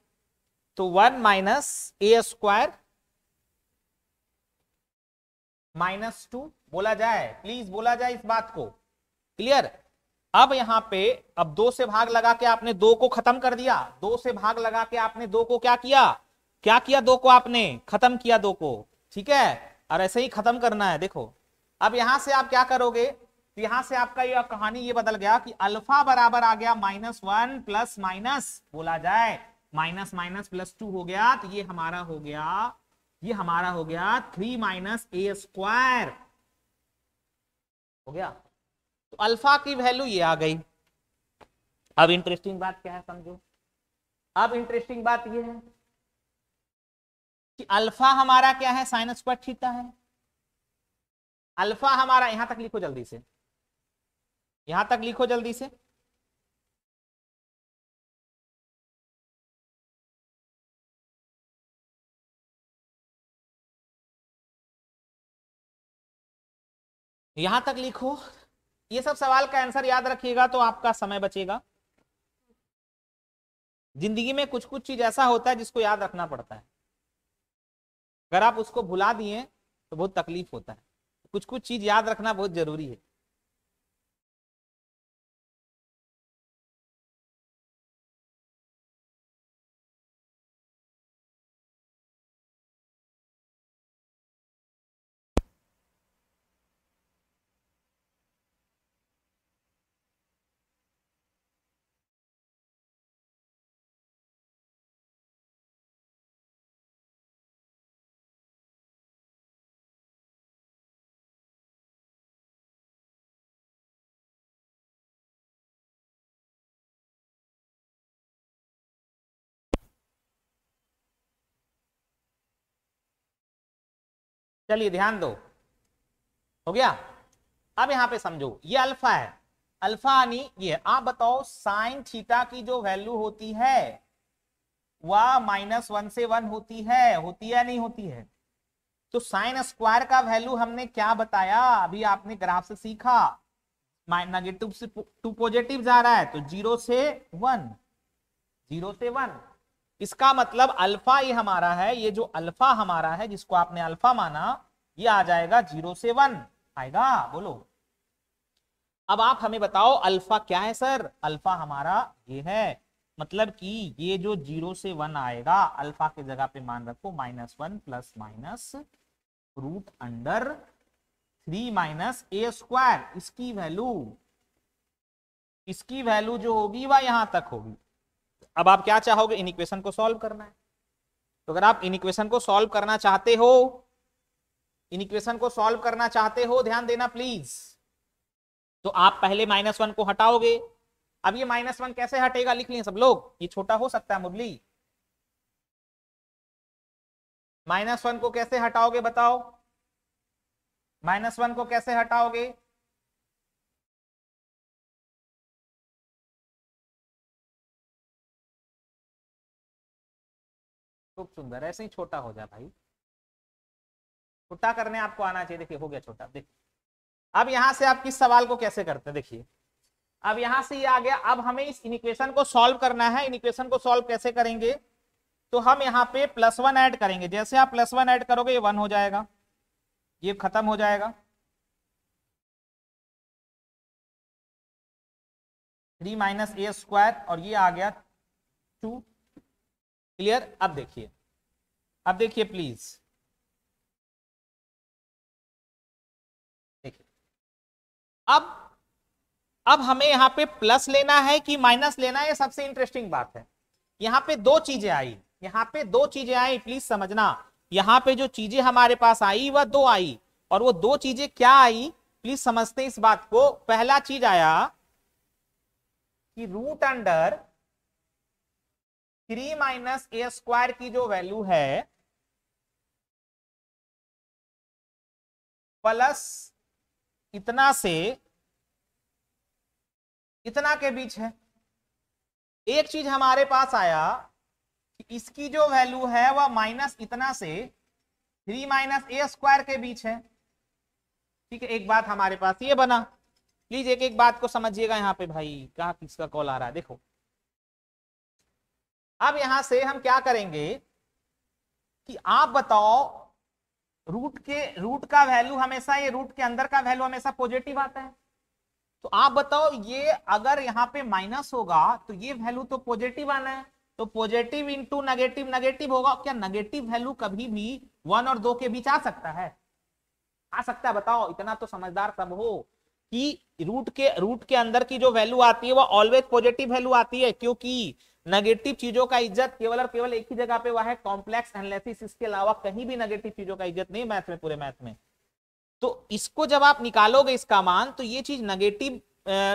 तो one minus a square minus two बोला जाए प्लीज बोला जाए इस बात को क्लियर अब यहां पे अब दो से भाग लगा के आपने दो को खत्म कर दिया दो से भाग लगा के आपने दो को क्या किया क्या किया दो को आपने खत्म किया दो को ठीक है और ऐसे ही खत्म करना है देखो अब यहां से आप क्या करोगे तो यहां से आपका यह कहानी ये बदल गया कि अल्फा बराबर आ गया माइनस वन प्लस माइनस बोला जाए माइनस माइनस प्लस टू हो गया तो ये हमारा हो गया ये हमारा हो गया थ्री माइनस ए स्क्वायर हो गया तो अल्फा की वैल्यू ये आ गई अब इंटरेस्टिंग बात क्या है समझो अब इंटरेस्टिंग बात ये है कि अल्फा हमारा क्या है साइन स्क्वायर थीटा है अल्फा हमारा यहां तक लिखो जल्दी से यहां तक लिखो जल्दी से यहां तक लिखो ये सब सवाल का आंसर याद रखिएगा तो आपका समय बचेगा जिंदगी में कुछ कुछ चीज ऐसा होता है जिसको याद रखना पड़ता है अगर आप उसको भुला दिए तो बहुत तकलीफ होता है कुछ कुछ चीज याद रखना बहुत जरूरी है चलिए ध्यान दो हो गया अब यहां पे समझो ये अल्फा है अल्फा यानी ये आप बताओ साइन थीटा की जो वैल्यू होती है वह माइनस वन से वन होती है होती है नहीं होती है तो साइन स्क्वायर का वैल्यू हमने क्या बताया अभी आपने ग्राफ से सीखा नेगेटिव से टू पॉजिटिव जा रहा है तो जीरो से वन जीरो से वन इसका मतलब अल्फा ये हमारा है ये जो अल्फा हमारा है जिसको आपने अल्फा माना ये आ जाएगा जीरो से वन आएगा बोलो अब आप हमें बताओ अल्फा क्या है सर अल्फा हमारा ये है मतलब कि ये जो जीरो से वन आएगा अल्फा के जगह पे मान रखो minus one plus minus root under three minus a square इसकी वैल्यू इसकी वैल्यू जो होगी वह यहां तक होगी अब आप क्या चाहोगे इन इक्वेशन को सॉल्व करना है तो अगर आप इन इक्वेशन को सॉल्व करना चाहते हो इन इक्वेशन को सॉल्व करना चाहते हो ध्यान देना प्लीज तो आप पहले माइनस वन को हटाओगे अब ये माइनस वन कैसे हटेगा लिख लिया सब लोग ये छोटा हो सकता है मुरली माइनस वन को कैसे हटाओगे बताओ माइनस वन को कैसे हटाओगे खूब सुंदर ऐसे ही छोटा हो जाए भाई छोटा करने आपको आना चाहिए देखिए हो गया छोटा देखिए अब यहां से आप किस सवाल को कैसे करते हैं देखिए अब यहां से ये यह आ गया अब हमें इस इनिक्वेशन को सॉल्व करना है इनिक्वेशन को सॉल्व कैसे करेंगे तो हम यहाँ पे प्लस वन ऐड करेंगे जैसे आप प्लस वन ऐड करोगे ये वन हो जाएगा ये खत्म हो जाएगा थ्री माइनस ए स्क्वायर और ये आ गया टू क्लियर अब देखिए अब देखिए प्लीज देखिए अब अब हमें यहां पे प्लस लेना है कि माइनस लेना है सबसे इंटरेस्टिंग बात है यहां पे दो चीजें आई यहां पे दो चीजें आई प्लीज समझना यहां पे जो चीजें हमारे पास आई वह दो आई और वो दो चीजें क्या आई प्लीज समझते इस बात को पहला चीज आया कि root under three minus a square की जो वैल्यू है प्लस इतना से इतना के बीच है एक चीज हमारे पास आया कि इसकी जो वैल्यू है वह माइनस इतना से थ्री माइनस ए स्क्वायर के बीच है ठीक है एक बात हमारे पास ये बना प्लीज एक एक बात को समझिएगा यहाँ पे भाई कहा किसका कॉल आ रहा है देखो अब यहां से हम क्या करेंगे कि आप बताओ रूट के रूट का वैल्यू हमेशा ये रूट के अंदर का वैल्यू हमेशा पॉजिटिव आता है तो आप बताओ ये अगर यहां पे माइनस होगा तो ये वैल्यू तो पॉजिटिव आना है तो पॉजिटिव इंटू नेगेटिव नेगेटिव होगा क्या नेगेटिव वैल्यू कभी भी वन और दो के बीच आ सकता है आ सकता है बताओ इतना तो समझदार सब हो कि रूट के रूट के अंदर की जो वैल्यू आती है वो ऑलवेज पॉजिटिव वैल्यू आती है क्योंकि नेगेटिव चीजों का इज्जत केवल और केवल एक ही जगह पे हुआ है कॉम्प्लेक्स एनालिसिस इसके अलावा कहीं भी नेगेटिव चीजों का इज्जत नहीं मैथ में पूरे मैथ में तो इसको जब आप निकालोगे इसका मान तो ये चीज नेगेटिव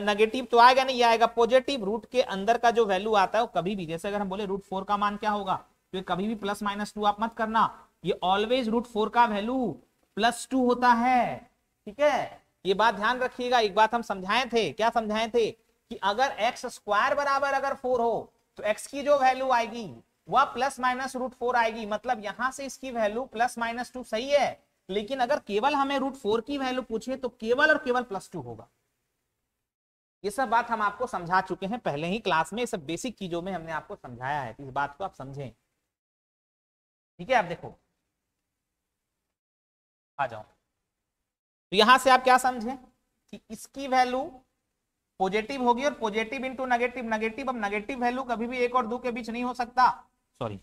नेगेटिव तो आएगा नहीं आएगा पॉजिटिव रूट के अंदर का जो वैल्यू आता है वो कभी भी जैसे अगर हम बोले रूट फोर का मान क्या होगा तो कभी भी प्लस माइनस टू आप मत करना ये ऑलवेज रूट फोर का वैल्यू प्लस टू होता है ठीक है ये बात ध्यान रखिएगा एक बात हम समझाए थे क्या समझाए थे कि अगर एक्स स्क्वायर बराबर अगर फोर हो तो एक्स की जो वैल्यू आएगी वह प्लस माइनस रूट फोर आएगी मतलब यहां से इसकी वैल्यू प्लस माइनस टू सही है लेकिन अगर केवल हमें रूट फोर की वैल्यू पूछे तो केवल और केवल प्लस टू होगा ये सब बात हम आपको समझा चुके हैं पहले ही क्लास में सब बेसिक चीजों में हमने आपको समझाया है इस बात को आप समझें ठीक है आप देखो आ जाओ तो यहां से आप क्या समझें कि इसकी वैल्यू पॉजिटिव होगी और पॉजिटिव इंटू नेगेटिव नेगेटिव अब नेगेटिव वैल्यू कभी भी एक और दो के बीच नहीं हो सकता सॉरी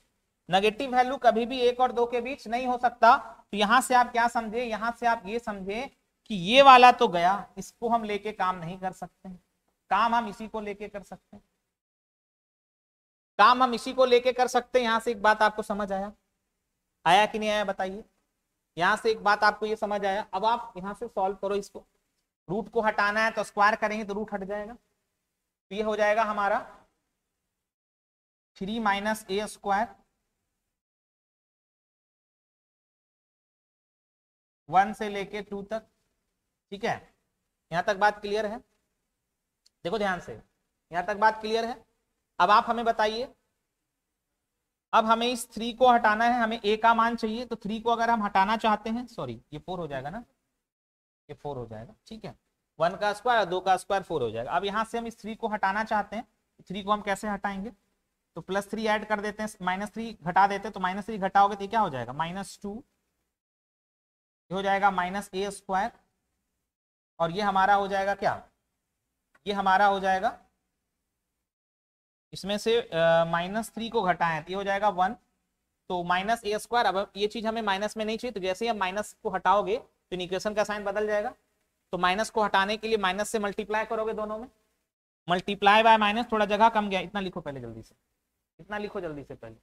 नेगेटिव वैल्यू कभी भी एक और दो के बीच नहीं हो सकता तो यहां से आप क्या समझे यहां से आप ये समझे कि ये वाला तो गया इसको हम लेके काम नहीं कर सकते काम हम इसी को लेके कर सकते काम हम इसी को लेके कर सकते हैं यहां से एक बात आपको समझ आया आया कि नहीं आया बताइए यहां से एक बात आपको ये समझ आया अब आप यहां से सॉल्व करो इसको रूट को हटाना है तो स्क्वायर करेंगे तो रूट हट जाएगा तो ये हो जाएगा हमारा three minus a square one से लेके टू तक ठीक है यहां तक बात क्लियर है देखो ध्यान से यहां तक बात क्लियर है अब आप हमें बताइए अब हमें इस थ्री को हटाना है हमें ए का मान चाहिए तो थ्री को अगर हम हटाना चाहते हैं सॉरी ये फोर हो जाएगा ना ये फोर हो जाएगा ठीक है वन का स्क्वायर और दो का स्क्वायर फोर हो जाएगा अब यहाँ से हम इस थ्री को हटाना चाहते हैं थ्री को हम कैसे हटाएंगे तो प्लस थ्री एड कर देते हैं माइनस थ्री घटा देते हैं तो माइनस थ्री घटाओगे तो क्या हो जाएगा माइनस टू हो जाएगा माइनस ए स्क्वायर और ये हमारा हो जाएगा क्या ये हमारा हो जाएगा इसमें से माइनस uh, थ्री को घटाएं तो ये हो जाएगा वन तो माइनस ए स्क्वायर अब ये चीज हमें माइनस में नहीं चाहिए तो जैसे ही हम माइनस को हटाओगे तो इन इक्वेशन का साइन बदल जाएगा तो माइनस को हटाने के लिए माइनस से मल्टीप्लाई करोगे दोनों में मल्टीप्लाई बाय माइनस थोड़ा जगह कम गया इतना लिखो पहले जल्दी से इतना लिखो जल्दी से पहले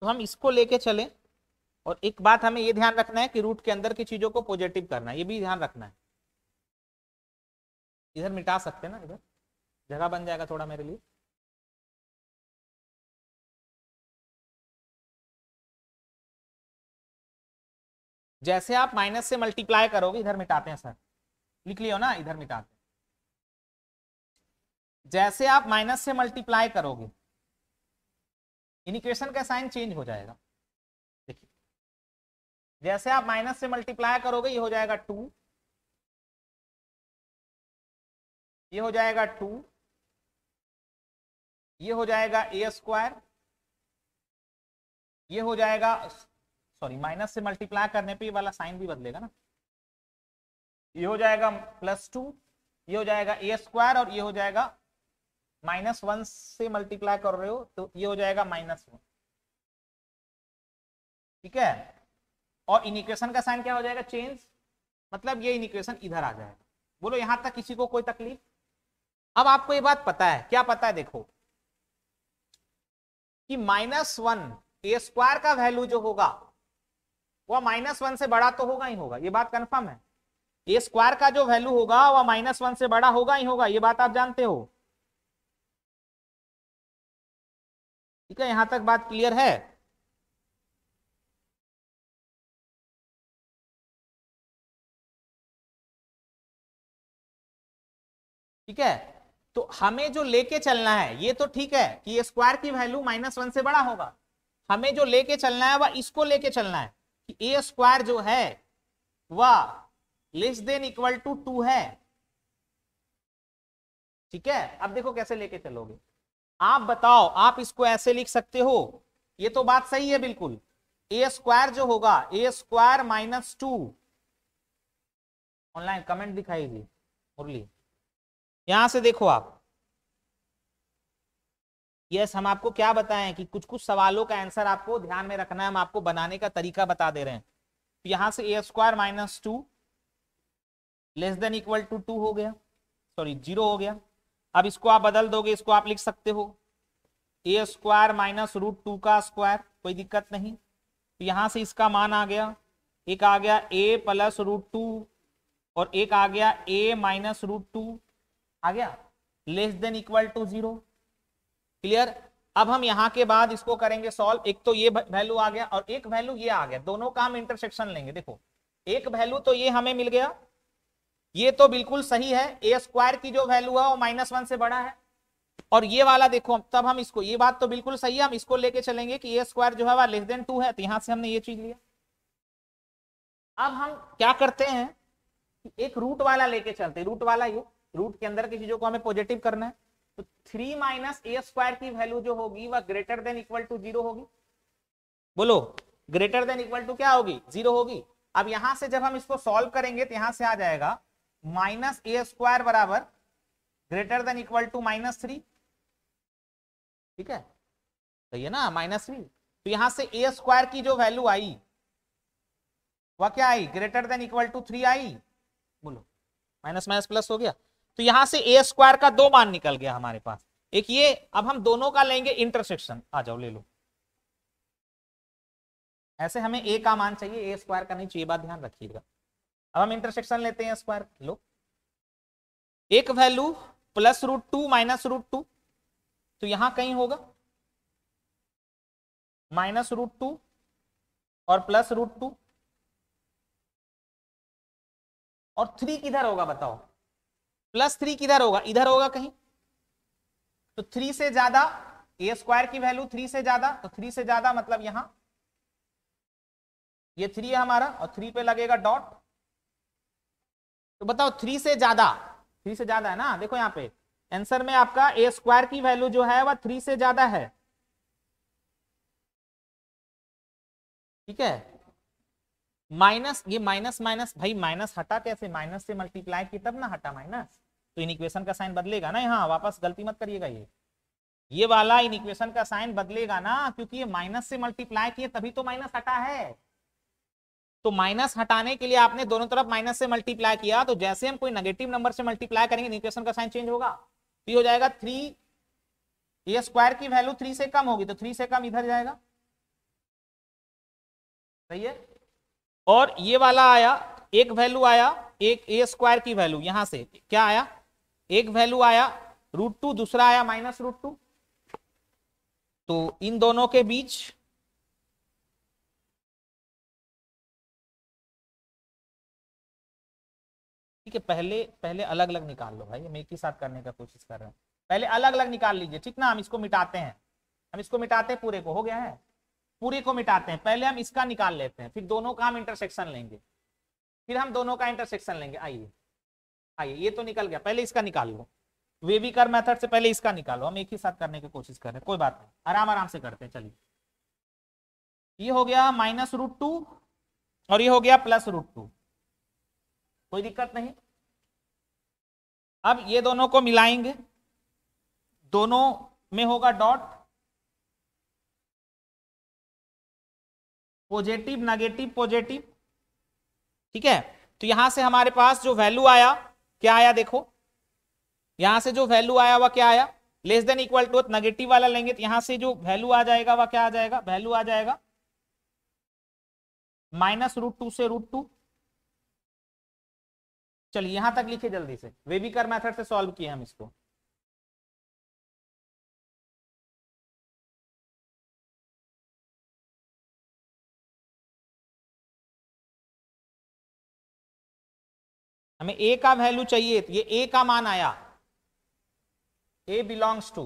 तो हम इसको लेके चले और एक बात हमें ये ध्यान रखना है कि रूट के अंदर की चीजों को पॉजिटिव करना है ये भी ध्यान रखना है इधर मिटा सकते हैं ना इधर जगह बन जाएगा थोड़ा मेरे लिए जैसे आप माइनस से मल्टीप्लाई करोगे इधर मिटाते हैं सर लिख लियो ना इधर मिटाते हैं जैसे आप माइनस से मल्टीप्लाई करोगे इन इक्वेशन का साइन चेंज हो जाएगा देखिए जैसे आप माइनस से मल्टीप्लाई करोगे ये हो जाएगा टू ये हो जाएगा टू ये हो जाएगा ए स्क्वायर ये हो जाएगा सॉरी माइनस से मल्टीप्लाई करने पे ये वाला साइन भी बदलेगा ना ये हो जाएगा प्लस टू ये हो जाएगा ए स्क्वायर और ये हो जाएगा माइनस वन से मल्टीप्लाई कर रहे हो तो ये हो जाएगा माइनस वन ठीक है और इन इक्वेशन का साइन क्या हो जाएगा चेंज मतलब ये इन इक्वेशन इधर आ जाएगा बोलो यहां तक किसी को कोई तकलीफ अब आपको ये बात पता है क्या पता है देखो कि माइनस वन ए स्क्वायर का वैल्यू जो होगा वह माइनस वन से बड़ा तो होगा ही होगा ये बात कंफर्म है ए स्क्वायर का जो वैल्यू होगा वह माइनस वन से बड़ा होगा ही होगा ये बात आप जानते हो ठीक है यहां तक बात क्लियर है ठीक है तो हमें जो लेके चलना है ये तो ठीक है कि ये स्क्वायर की वैल्यू माइनस वन से बड़ा होगा हमें जो लेके चलना है वह इसको लेके चलना है कि ए स्क्वायर जो है वह less than equal to two है ठीक है अब देखो कैसे लेके चलोगे आप बताओ आप इसको ऐसे लिख सकते हो ये तो बात सही है बिल्कुल ए स्क्वायर जो होगा a square minus two online comment दिखाई दी मुरली यहां से देखो आप यस yes, हम आपको क्या बताएं कि कुछ कुछ सवालों का आंसर आपको ध्यान में रखना है हम आपको बनाने का तरीका बता दे रहे हैं तो यहां से a square minus two less than equal to two हो गया सॉरी जीरो हो गया अब इसको आप बदल दोगे इसको आप लिख सकते हो a square minus root two का स्क्वायर कोई दिक्कत नहीं तो यहां से इसका मान आ गया एक आ गया ए प्लस रूट टू और एक आ गया ए माइनस रूट टू आ गया less than equal to zero clear अब हम यहां के बाद इसको करेंगे सॉल्व एक तो ये वैल्यू आ गया और एक वैल्यू ये आ गया दोनों का हम इंटरसेक्शन लेंगे देखो एक वैल्यू तो ये हमें मिल गया ये तो बिल्कुल सही है ए स्क्वायर की जो वैल्यू है वो माइनस वन से बड़ा है और ये वाला देखो तब हम इसको ये बात तो बिल्कुल सही है हम इसको लेके चलेंगे कि ए स्क्वायर जो है वह लेस देन टू है तो यहां से हमने ये चीज लिया अब हम क्या करते हैं एक रूट वाला लेके चलते रूट वाला ये रूट के अंदर की चीजों को हमें पॉजिटिव करना है तो थ्री माइनस ए स्क्वायर की वैल्यू जो होगी वह greater than equal to zero होगी बोलो ग्रेटर देन इक्वल टू क्या होगी जीरो होगी अब यहां से जब हम इसको सॉल्व करेंगे तो यहां से आ जाएगा माइनस ए स्क्वायर बराबर greater than equal to minus three ठीक है सही है ना माइनस थ्री तो यहां से ए स्क्वायर की जो वैल्यू आई वह क्या आई greater than equal to three आई बोलो माइनस माइनस प्लस हो गया तो यहां से ए स्क्वायर का दो मान निकल गया हमारे पास एक ये अब हम दोनों का लेंगे इंटरसेक्शन आ जाओ ले लो ऐसे हमें ए का मान चाहिए ए स्क्वायर का नहीं चाहिए तो बात ध्यान रखिएगा अब हम इंटरसेक्शन लेते हैं स्क्वायर लो एक value plus root two minus root two तो यहां कहीं होगा माइनस रूट टू और प्लस रूट टू और थ्री किधर होगा बताओ प्लस थ्री किधर होगा इधर होगा कहीं तो थ्री से ज्यादा ए स्क्वायर की वैल्यू थ्री से ज्यादा तो थ्री से ज्यादा मतलब यहां ये थ्री है हमारा और थ्री पे लगेगा डॉट तो बताओ थ्री से ज्यादा थ्री से ज्यादा है ना देखो यहां पे आंसर में आपका ए स्क्वायर की वैल्यू जो है वह थ्री से ज्यादा है ठीक है माइनस ये माइनस माइनस भाई माइनस हटा कैसे माइनस से मल्टीप्लाई की तब ना हटा माइनस तो इन इक्वेशन का साइन बदलेगा ना यहाँ वापस गलती मत करिएगा ये ये वाला इन इक्वेशन का साइन बदलेगा ना क्योंकि ये माइनस से मल्टीप्लाई किए तभी तो माइनस हटा है तो माइनस हटाने के लिए आपने दोनों तरफ माइनस से मल्टीप्लाई किया तो जैसे हम कोई नेगेटिव नंबर से मल्टीप्लाई करेंगे इक्वेशन का साइन चेंज होगा तो हो जाएगा थ्री ये स्क्वायर की वैल्यू थ्री से कम होगी तो थ्री से कम इधर जाएगा सही है और ये वाला आया एक वैल्यू आया एक ए स्क्वायर की वैल्यू यहां से क्या आया एक वैल्यू आया रूट टू दूसरा आया माइनस रूट टू तो इन दोनों के बीच ठीक है पहले पहले अलग अलग निकाल लो भाई हम एक ही साथ करने का कोशिश कर रहे हैं पहले अलग अलग निकाल लीजिए ठीक ना हम इसको मिटाते हैं हम इसको मिटाते हैं पूरे को हो गया है पूरे को मिटाते हैं पहले हम इसका निकाल लेते हैं फिर दोनों का हम इंटरसेक्शन लेंगे फिर हम दोनों का इंटरसेक्शन लेंगे आइए आइए ये तो निकल गया पहले इसका निकाल लो वेबीकर मेथड से पहले इसका निकालो हम एक ही साथ करने की कोशिश कर रहे हैं कोई बात नहीं आराम आराम से करते हैं चलिए ये हो गया माइनस रूट टू और ये हो गया प्लस रूट टू कोई दिक्कत नहीं अब ये दोनों को मिलाएंगे दोनों में होगा डॉट पॉजिटिव नेगेटिव पॉजिटिव ठीक है तो यहां से हमारे पास जो वैल्यू आया क्या आया देखो यहां से जो वैल्यू आया वह क्या आया less than equal to negative वाला लेंगे तो यहां से जो वैल्यू आ जाएगा वह क्या आ जाएगा वैल्यू आ जाएगा माइनस रूट टू से रूट टू चलिए यहां तक लिखे जल्दी से वेबिकर मेथड से सॉल्व किए हम इसको हमें ए का वैल्यू चाहिए ये ए का मान आया ए बिलोंग्स टू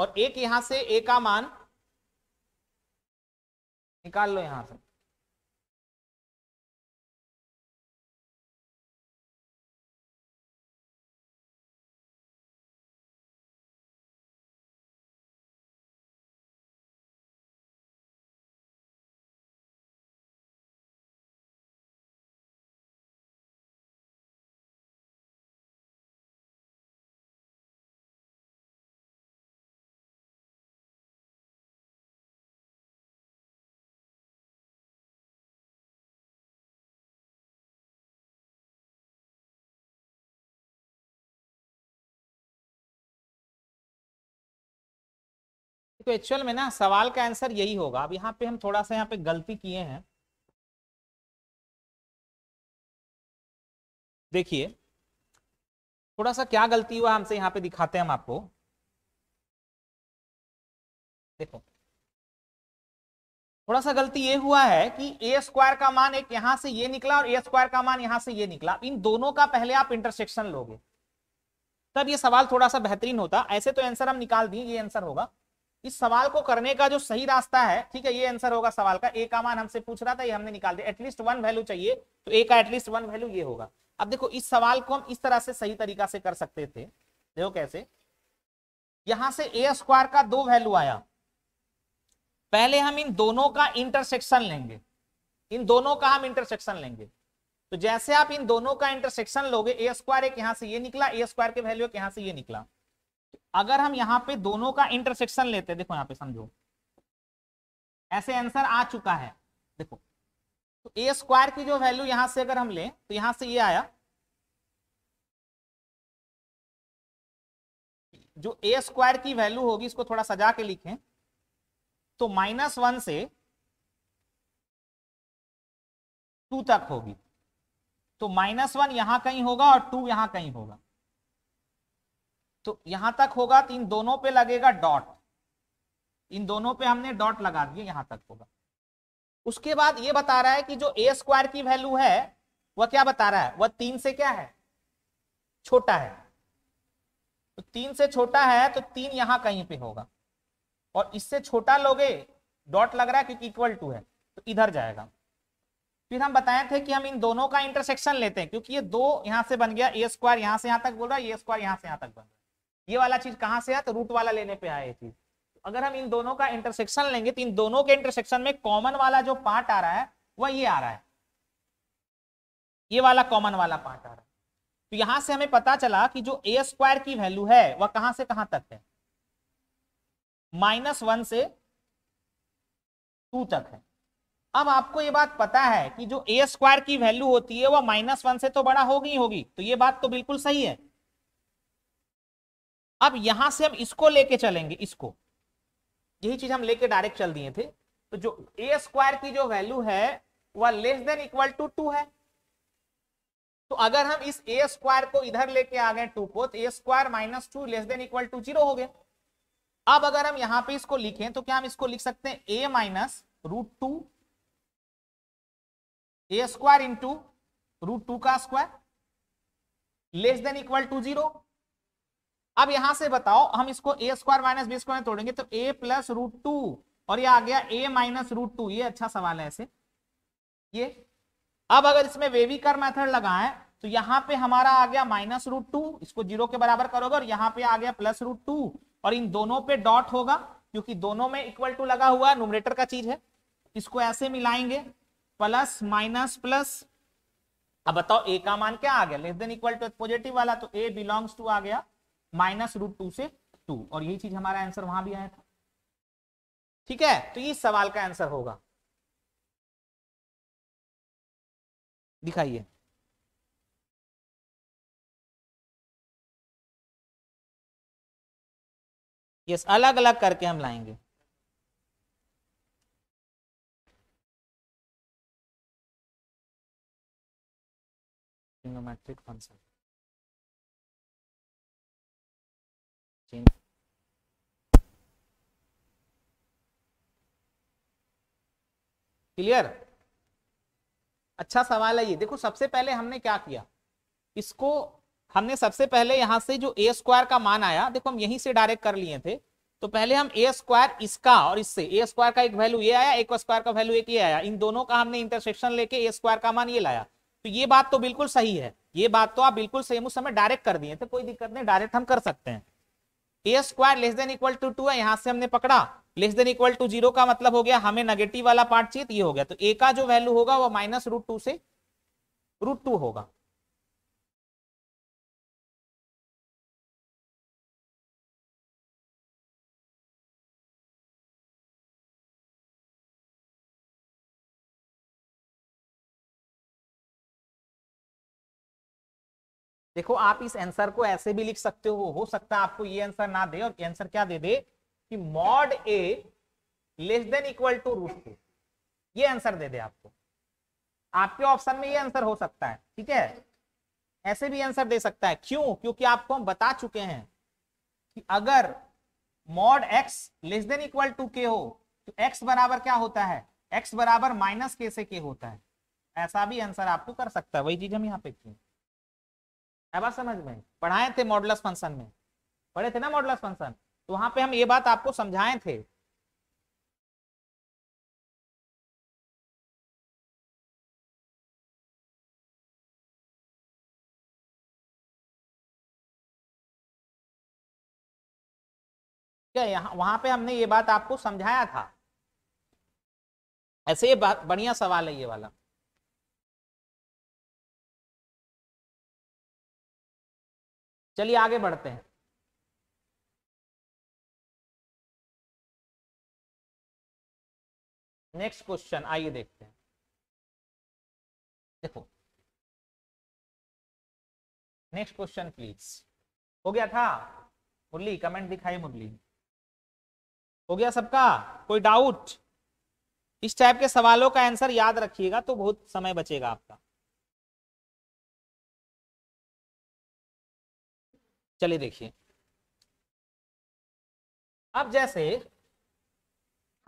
और एक यहां से ए का मान निकाल लो यहां से तो एक्चुअल में ना सवाल का आंसर यही होगा अब यहाँ पे हम थोड़ा सा यहाँ पे गलती किए हैं देखिए थोड़ा सा क्या गलती हुआ हमसे यहाँ पे दिखाते हैं हम आपको देखो थोड़ा सा गलती ये हुआ है कि ए स्क्वायर का मान एक यहां से ये निकला और ए स्क्वायर का मान यहां से ये निकला इन दोनों का पहले आप इंटरसेक्शन लोगे तब ये सवाल थोड़ा सा बेहतरीन होता ऐसे तो आंसर हम निकाल दिए ये आंसर होगा इस सवाल को करने का जो सही रास्ता है ठीक है ये आंसर होगा सवाल का ए का मान हमसे पूछ रहा था ये हमने निकाल दिया एटलीस्ट वन वैल्यू चाहिए तो ए का एटलीस्ट वन वैल्यू ये होगा अब देखो इस सवाल को हम इस तरह से सही तरीका से कर सकते थे देखो कैसे यहां से ए स्क्वायर का दो वैल्यू आया पहले हम इन दोनों का इंटरसेक्शन लेंगे इन दोनों का हम इंटरसेक्शन लेंगे तो जैसे आप इन दोनों का इंटरसेक्शन लोगे ए स्क्वायर एक यहां से ये निकला ए स्क्वायर के वैल्यू एक यहां से ये निकला अगर हम यहां पे दोनों का इंटरसेक्शन लेते हैं देखो यहां पे समझो ऐसे आंसर आ चुका है देखो तो ए स्क्वायर की जो वैल्यू यहां से अगर हम लें तो यहां से ये आया जो ए स्क्वायर की वैल्यू होगी इसको थोड़ा सजा के लिखें तो माइनस वन से टू तक होगी तो माइनस वन यहां कहीं होगा और टू यहां कहीं होगा तो यहां तक होगा तो इन दोनों पे लगेगा डॉट इन दोनों पे हमने डॉट लगा दिए यहां तक होगा उसके बाद ये बता रहा है कि जो ए स्क्वायर की वैल्यू है वह क्या बता रहा है वह तीन से क्या है छोटा है तो तीन से छोटा है तो तीन यहां कहीं पे होगा और इससे छोटा लोगे डॉट लग रहा है क्योंकि इक्वल टू है तो इधर जाएगा फिर हम बताए थे कि हम इन दोनों का इंटरसेक्शन लेते हैं क्योंकि ये दो यहां से बन गया ए स्क्वायर यहां से यहां तक बोल रहा है ए स्क्वायर यहां से यहां तक बन रहा ये वाला चीज कहाँ से आया तो रूट वाला लेने पे आया चीज अगर हम इन दोनों का इंटरसेक्शन लेंगे तो इन दोनों के इंटरसेक्शन में कॉमन वाला जो पार्ट आ रहा है वह ये आ रहा है ये वाला कॉमन वाला पार्ट आ रहा है तो यहां से हमें पता चला कि जो ए स्क्वायर की वैल्यू है वह कहां से कहां तक है माइनस वन से टू तक है अब आपको ये बात पता है कि जो ए स्क्वायर की वैल्यू होती है वह माइनस वन से तो बड़ा होगी होगी तो ये बात तो बिल्कुल सही है अब यहां से हम इसको लेके चलेंगे इसको यही चीज हम लेके डायरेक्ट चल दिए थे तो जो ए स्क्वायर की जो वैल्यू है वह less than equal to two है तो अगर हम इस ए स्क्वायर को इधर लेके आ गए टू को तो a square minus two less than equal to zero हो गया अब अगर हम यहां पे इसको लिखें तो क्या हम इसको लिख सकते हैं a minus root two a square into root two का square less than equal to zero अब यहां से बताओ हम इसको a square minus b square तोड़ेंगे तो ए प्लस रूट टू और ये आ गया ए माइनस रूट टू ये अच्छा सवाल है ऐसे ये अब अगर इसमें वेवीकर मेथड लगाएं तो यहाँ पे हमारा आ गया माइनस रूट टू इसको जीरो के बराबर करोगे और यहाँ पे आ गया प्लस रूट टू और इन दोनों पे डॉट होगा क्योंकि दोनों में इक्वल टू लगा हुआ नोमरेटर का चीज है इसको ऐसे मिलाएंगे प्लस माइनस प्लस अब बताओ ए का मान क्या आ गया less than equal to positive वाला तो ए बिलोंग्स टू आ गया माइनस रूट टू से टू और यही चीज हमारा आंसर वहां भी आया था ठीक है तो ये सवाल का आंसर होगा दिखाइए यस अलग अलग करके हम लाएंगे ट्रिग्नोमेट्रिक फंक्शन change क्लियर अच्छा सवाल है ये देखो सबसे पहले हमने क्या किया इसको हमने सबसे पहले यहां से जो ए स्क्वायर का मान आया देखो हम यहीं से डायरेक्ट कर लिए थे तो पहले हम ए स्क्वायर इसका और इससे ए स्क्वायर का एक वैल्यू ये आया एक स्क्वायर का वैल्यू एक ये आया इन दोनों का हमने इंटरसेक्शन लेके ए स्क्वायर का मान ये लाया तो ये बात तो बिल्कुल सही है ये बात तो आप बिल्कुल सही उस समय डायरेक्ट कर दिए थे कोई दिक्कत नहीं डायरेक्ट हम कर सकते हैं a square less than equal to two है यहां से हमने पकड़ा less than equal to zero का मतलब हो गया हमें नेगेटिव वाला पार्ट चाहिए तो ये हो गया तो ए का जो वैल्यू होगा वो माइनस रूट टू से रूट टू होगा देखो आप इस आंसर को ऐसे भी लिख सकते हो हो सकता है आपको ये आंसर ना दे और आंसर क्या दे दे कि mod a less than equal to root two ये आंसर दे दे आपको आपके ऑप्शन में ये आंसर हो सकता है ठीक है ऐसे भी आंसर दे सकता है क्यों क्योंकि आपको हम बता चुके हैं कि अगर mod x less than equal to के हो तो एक्स बराबर क्या होता है एक्स बराबर माइनस के से के होता है ऐसा भी आंसर आपको कर सकता है वही चीज हम यहाँ पे किए है बात समझ में पढ़ाए थे मॉडलस फंक्शन में पढ़े थे ना मॉडलस फंक्शन तो वहां पे हम ये बात आपको समझाए थे वहां पे हमने ये बात आपको समझाया था ऐसे बढ़िया सवाल है ये वाला चलिए आगे बढ़ते हैं नेक्स्ट क्वेश्चन आइए देखते हैं देखो नेक्स्ट क्वेश्चन प्लीज हो गया था मुरली कमेंट दिखाई मुरली हो गया सबका कोई डाउट इस टाइप के सवालों का आंसर याद रखिएगा तो बहुत समय बचेगा आपका चलिए देखिए अब जैसे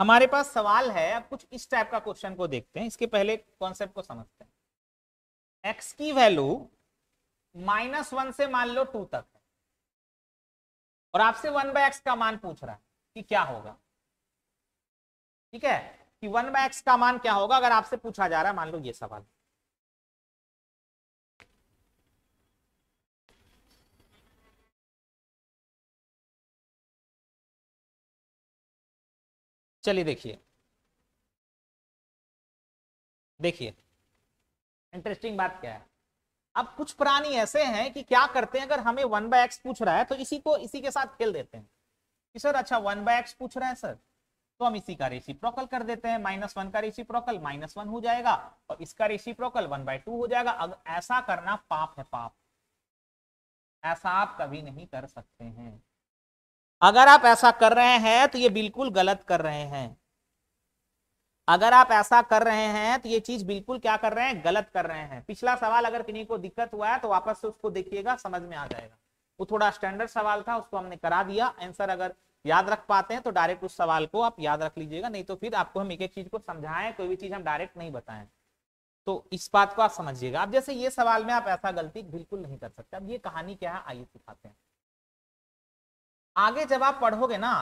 हमारे पास सवाल है अब कुछ इस टाइप का क्वेश्चन को देखते हैं इसके पहले कॉन्सेप्ट को समझते हैं एक्स की वैल्यू माइनस वन से मान लो टू तक है और आपसे वन बाय एक्स का मान पूछ रहा है कि क्या होगा ठीक है कि वन बाय एक्स का मान क्या होगा अगर आपसे पूछा जा रहा है मान लो ये सवाल चलिए देखिए देखिए इंटरेस्टिंग बात क्या है अब कुछ प्राणी ऐसे हैं कि क्या करते हैं अगर हमें वन बाय एक्स पूछ रहा है तो इसी को इसी के साथ खेल देते हैं कि सर अच्छा वन बाय एक्स पूछ रहा है सर तो हम इसी का रेसी प्रोकल कर देते हैं माइनस वन का रेसी प्रोकल माइनस वन हो जाएगा और इसका रेसी प्रोकल वन बाय टू हो जाएगा अगर ऐसा करना पाप है पाप ऐसा आप कभी नहीं कर सकते हैं अगर आप ऐसा कर रहे हैं तो ये बिल्कुल गलत कर रहे हैं अगर आप ऐसा कर रहे हैं तो ये चीज बिल्कुल क्या कर रहे हैं गलत कर रहे हैं पिछला सवाल अगर किन्हीं को दिक्कत हुआ है तो वापस से उसको देखिएगा समझ में आ जाएगा वो थोड़ा स्टैंडर्ड सवाल था उसको हमने करा दिया आंसर अगर याद रख पाते हैं तो डायरेक्ट उस सवाल को आप याद रख लीजिएगा नहीं तो फिर आपको हम एक एक चीज को समझाएं कोई भी चीज हम डायरेक्ट नहीं बताएं तो इस बात को आप समझिएगा आप जैसे ये सवाल में आप ऐसा गलती बिल्कुल नहीं कर सकते अब ये कहानी क्या है आइए सिखाते हैं आगे जब आप पढ़ोगे ना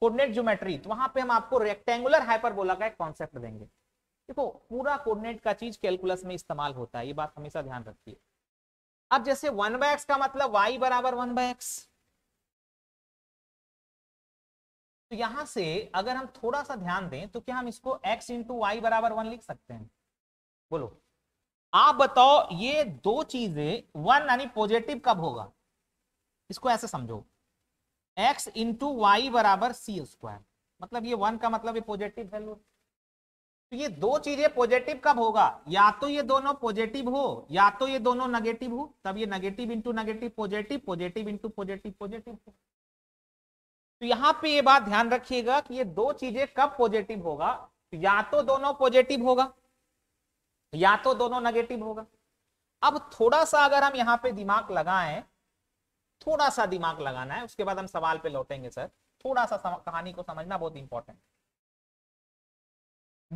कोऑर्डिनेट ज्योमेट्री तो वहां पे हम आपको रेक्टेंगुलर हाइपरबोला का एक कॉन्सेप्ट देंगे देखो पूरा कोऑर्डिनेट का चीज कैलकुलस में इस्तेमाल होता है ये बात हमेशा ध्यान रखिए अब जैसे वन बाय एक्स का मतलब वाई बराबर वन बाय एक्स तो यहां से अगर हम थोड़ा सा ध्यान दें तो क्या हम इसको x इंटू वाई बराबर वन लिख सकते हैं बोलो आप बताओ ये दो चीजें वन यानी पॉजिटिव कब होगा इसको ऐसे समझो एक्स इंटू वाई बराबर सी स्क्वायर मतलब ये वन का मतलब ये पॉजिटिव वैल्यू तो ये दो चीजें पॉजिटिव कब होगा या तो ये दोनों पॉजिटिव हो या तो ये दोनों नेगेटिव हो तब ये negative into negative positive positive into positive positive तो यहां पे ये बात ध्यान रखिएगा कि ये दो चीजें कब पॉजिटिव होगा या तो दोनों पॉजिटिव होगा या तो दोनों नेगेटिव होगा अब थोड़ा सा अगर हम यहां पे दिमाग लगाएं थोड़ा सा दिमाग लगाना है उसके बाद हम सवाल पे लौटेंगे सर थोड़ा सा कहानी को समझना बहुत इंपॉर्टेंट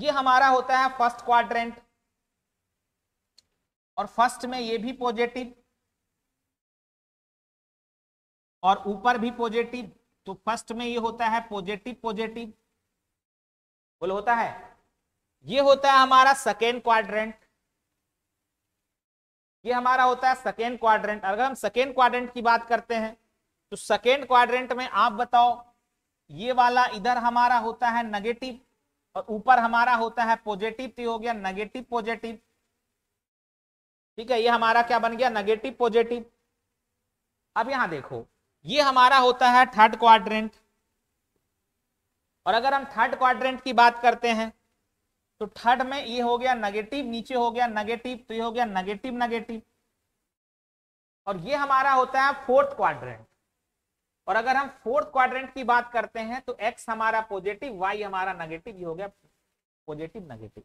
ये हमारा होता है फर्स्ट क्वाड्रेंट और फर्स्ट में ये भी पॉजिटिव और ऊपर भी पॉजिटिव तो फर्स्ट में ये होता है पॉजिटिव पॉजिटिव बोलो होता है ये होता है हमारा सेकेंड क्वाड्रेंट ये हमारा होता है सेकेंड क्वाड्रेंट अगर हम सेकेंड क्वाड्रेंट की बात करते हैं तो सेकेंड क्वाड्रेंट में आप बताओ ये वाला इधर हमारा होता है नेगेटिव और ऊपर हमारा होता है पॉजिटिव तो हो गया नेगेटिव पॉजिटिव ठीक है ये हमारा क्या बन गया नेगेटिव पॉजिटिव अब यहां देखो ये हमारा होता है थर्ड क्वाड्रेंट और अगर हम थर्ड क्वाड्रेंट की बात करते हैं तो थर्ड में ये हो गया नेगेटिव नीचे हो गया नेगेटिव तो ये हो गया नेगेटिव नेगेटिव और ये हमारा होता है फोर्थ क्वाड्रेंट और अगर हम फोर्थ क्वाड्रेंट की बात करते हैं तो एक्स हमारा पॉजिटिव वाई हमारा नेगेटिव ये हो गया पॉजिटिव नेगेटिव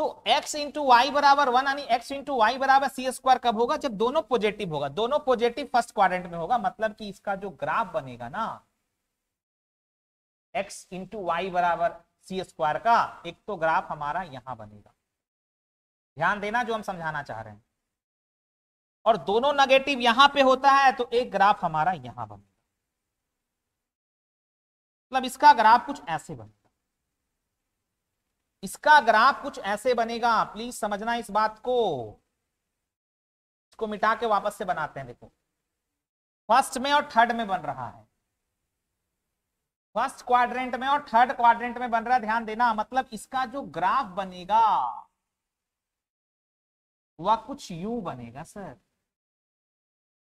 तो x इंटू वाई बराबर वन यानी x इंटू वाई बराबर सी स्क्वायर कब होगा जब दोनों पॉजिटिव होगा दोनों पॉजिटिव फर्स्ट क्वाड्रेंट में होगा मतलब कि इसका जो ग्राफ बनेगा ना x इंटू वाई बराबर सी स्क्वायर का एक तो ग्राफ हमारा यहां बनेगा ध्यान देना जो हम समझाना चाह रहे हैं और दोनों नेगेटिव यहां पे होता है तो एक ग्राफ हमारा यहां बनेगा मतलब इसका ग्राफ कुछ ऐसे बनेगा इसका ग्राफ कुछ ऐसे बनेगा प्लीज समझना इस बात को इसको मिटा के वापस से बनाते हैं देखो फर्स्ट में और थर्ड में बन रहा है फर्स्ट क्वाड्रेंट में और थर्ड क्वाड्रेंट में बन रहा है ध्यान देना मतलब इसका जो ग्राफ बनेगा वह कुछ यू बनेगा सर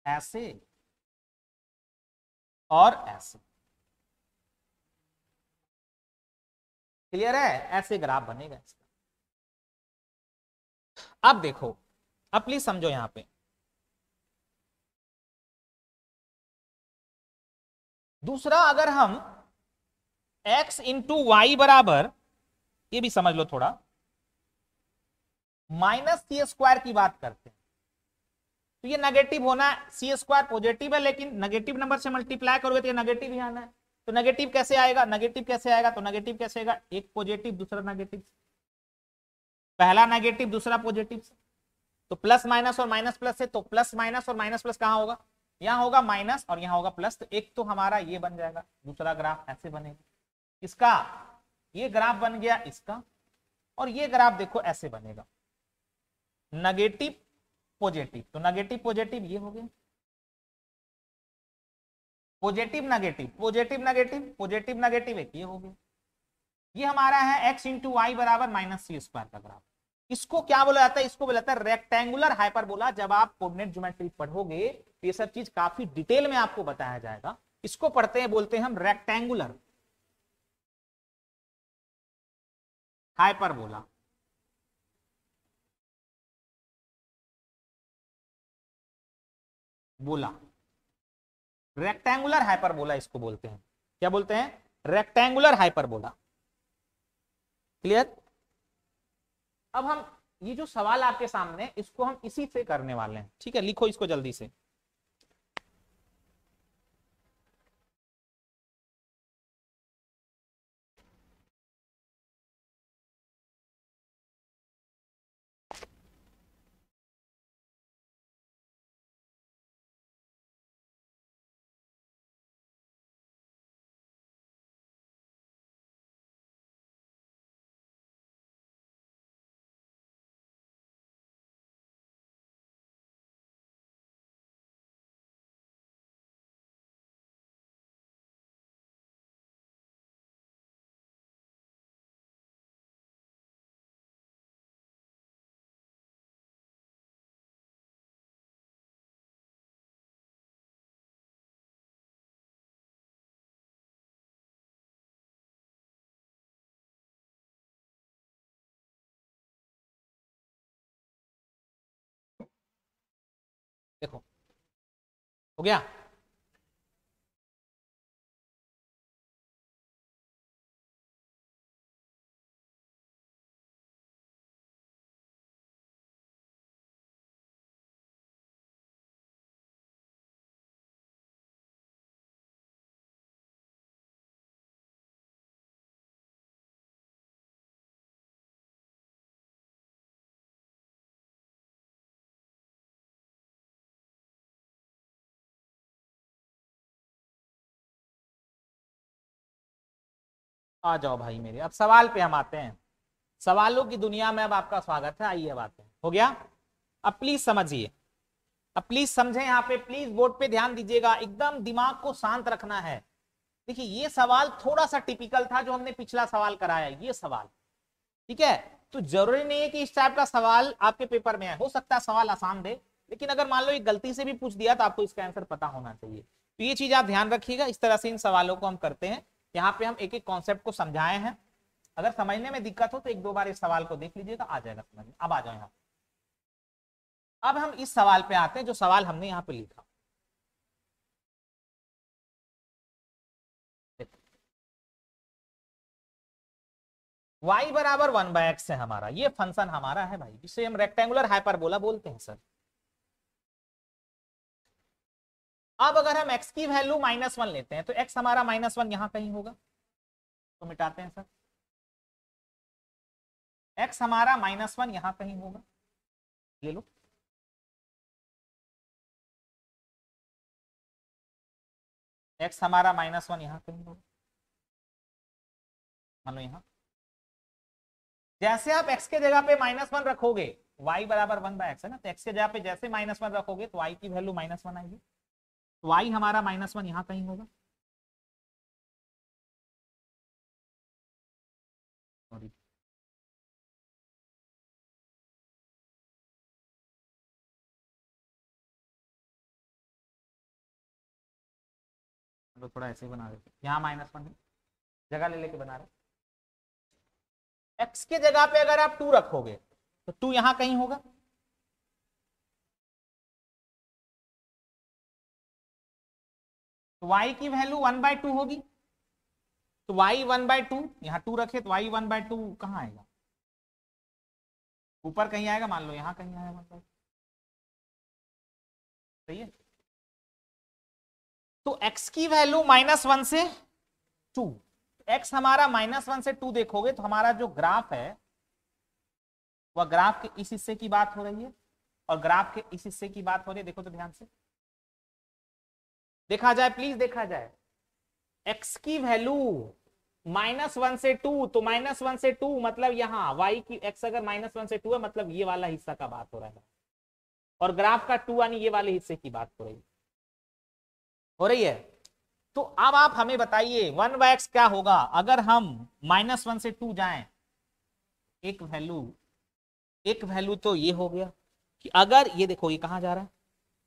ऐसे और ऐसे क्लियर है ऐसे ग्राफ बनेगा इसका अब देखो अब प्लीज समझो यहां पे दूसरा अगर हम x इंटू वाई बराबर ये भी समझ लो थोड़ा माइनस सी स्क्वायर की बात करते हैं तो ये नेगेटिव होना सी स्क्वायर पॉजिटिव है लेकिन नेगेटिव नंबर से मल्टीप्लाई करोगे तो ये नेगेटिव ही आना है तो नेगेटिव कैसे आएगा नेगेटिव कैसे आएगा तो नेगेटिव कैसे आएगा एक पॉजिटिव दूसरा नेगेटिव पहला नेगेटिव दूसरा पॉजिटिव तो प्लस माइनस और माइनस प्लस है तो प्लस माइनस और माइनस प्लस कहाँ होगा यहाँ होगा माइनस और यहाँ होगा प्लस तो एक तो हमारा ये बन जाएगा दूसरा ग्राफ ऐसे बनेगा इसका ये ग्राफ बन गया इसका और ये ग्राफ देखो ऐसे बनेगा नेगेटिव पॉजिटिव तो नेगेटिव पॉजिटिव ये हो गया positive negative positive negative positive negative एक ये हो गया ये हमारा है एक्स इंटू वाई बराबर माइनस सी स्क्वायर का ग्राफ इसको क्या बोला जाता है इसको बोला जाता है रेक्टेंगुलर हाइपर बोला जब आप कोऑर्डिनेट ज्योमेट्री पढ़ोगे तो ये सब चीज काफी डिटेल में आपको बताया जाएगा इसको पढ़ते हैं बोलते हैं हम रेक्टेंगुलर हाइपरबोला बोला रेक्टेंगुलर हाइपरबोला इसको बोलते हैं क्या बोलते हैं रेक्टेंगुलर हाइपरबोला क्लियर अब हम ये जो सवाल आपके सामने इसको हम इसी से करने वाले हैं ठीक है लिखो इसको जल्दी से देखो हो गया आ जाओ भाई मेरे अब सवाल पे हम आते हैं सवालों की दुनिया में अब आपका स्वागत है आइए अब आते हैं हो गया अब प्लीज समझिए अब प्लीज समझे यहाँ पे प्लीज बोर्ड पे ध्यान दीजिएगा एकदम दिमाग को शांत रखना है देखिए ये सवाल थोड़ा सा टिपिकल था जो हमने पिछला सवाल कराया ये सवाल ठीक है तो जरूरी नहीं है कि इस टाइप का सवाल आपके पेपर में है हो सकता है सवाल आसान दे लेकिन अगर मान लो ये गलती से भी पूछ दिया तो आपको इसका आंसर पता होना चाहिए तो ये चीज आप ध्यान रखिएगा इस तरह से इन सवालों को हम करते हैं यहाँ पे हम एक एक कॉन्सेप्ट को समझाए हैं अगर समझने में दिक्कत हो तो एक दो बार इस सवाल को देख लीजिएगा आ जाएगा समझ में अब आ जाओ यहाँ अब हम इस सवाल पे आते हैं जो सवाल हमने यहाँ पे लिखा y बराबर वन बाय एक्स है हमारा ये फंक्शन हमारा है भाई जिसे हम रेक्टेंगुलर हाइपरबोला बोलते हैं सर अब अगर हम x की वैल्यू माइनस वन लेते हैं तो x हमारा माइनस वन यहां कहीं होगा तो मिटाते हैं सर x हमारा माइनस वन यहां कहीं होगा ले लो x हमारा माइनस वन यहां कहीं होगा मानो यहां जैसे आप x के जगह पे माइनस वन रखोगे y बराबर वन बाय एक्स है ना तो x के जगह पे जैसे माइनस वन रखोगे तो y की वैल्यू माइनस वन आएगी वाई हमारा माइनस वन यहां कहीं होगा सॉरी थोड़ा ऐसे ही बना देते हैं यहाँ माइनस वन है जगह ले लेके बना रहे एक्स के जगह पे अगर आप टू रखोगे तो टू यहाँ कहीं होगा y की वैल्यू वन बाय टू होगी तो y वन बाय टू यहां टू रखे तो y वन बाय टू कहां आएगा ऊपर कहीं आएगा मान लो यहां कहीं आएगा मतलब सही है तो x की वैल्यू माइनस वन से टू x हमारा माइनस वन से टू देखोगे तो हमारा जो ग्राफ है वह ग्राफ के इस हिस्से की बात हो रही है और ग्राफ के इस हिस्से की बात हो रही है देखो तो ध्यान से देखा जाए प्लीज देखा जाए एक्स की वैल्यू माइनस वन से टू तो माइनस वन से टू मतलब यहां वाई की एक्स अगर माइनस वन से टू है मतलब ये वाला हिस्सा का बात हो रहा है और ग्राफ का टू यानी ये वाले हिस्से की बात हो रही है हो रही है तो अब आप हमें बताइए वन बाय एक्स क्या होगा अगर हम माइनस वन से टू जाए एक वैल्यू एक वैल्यू तो ये हो गया कि अगर ये देखो ये कहां जा रहा है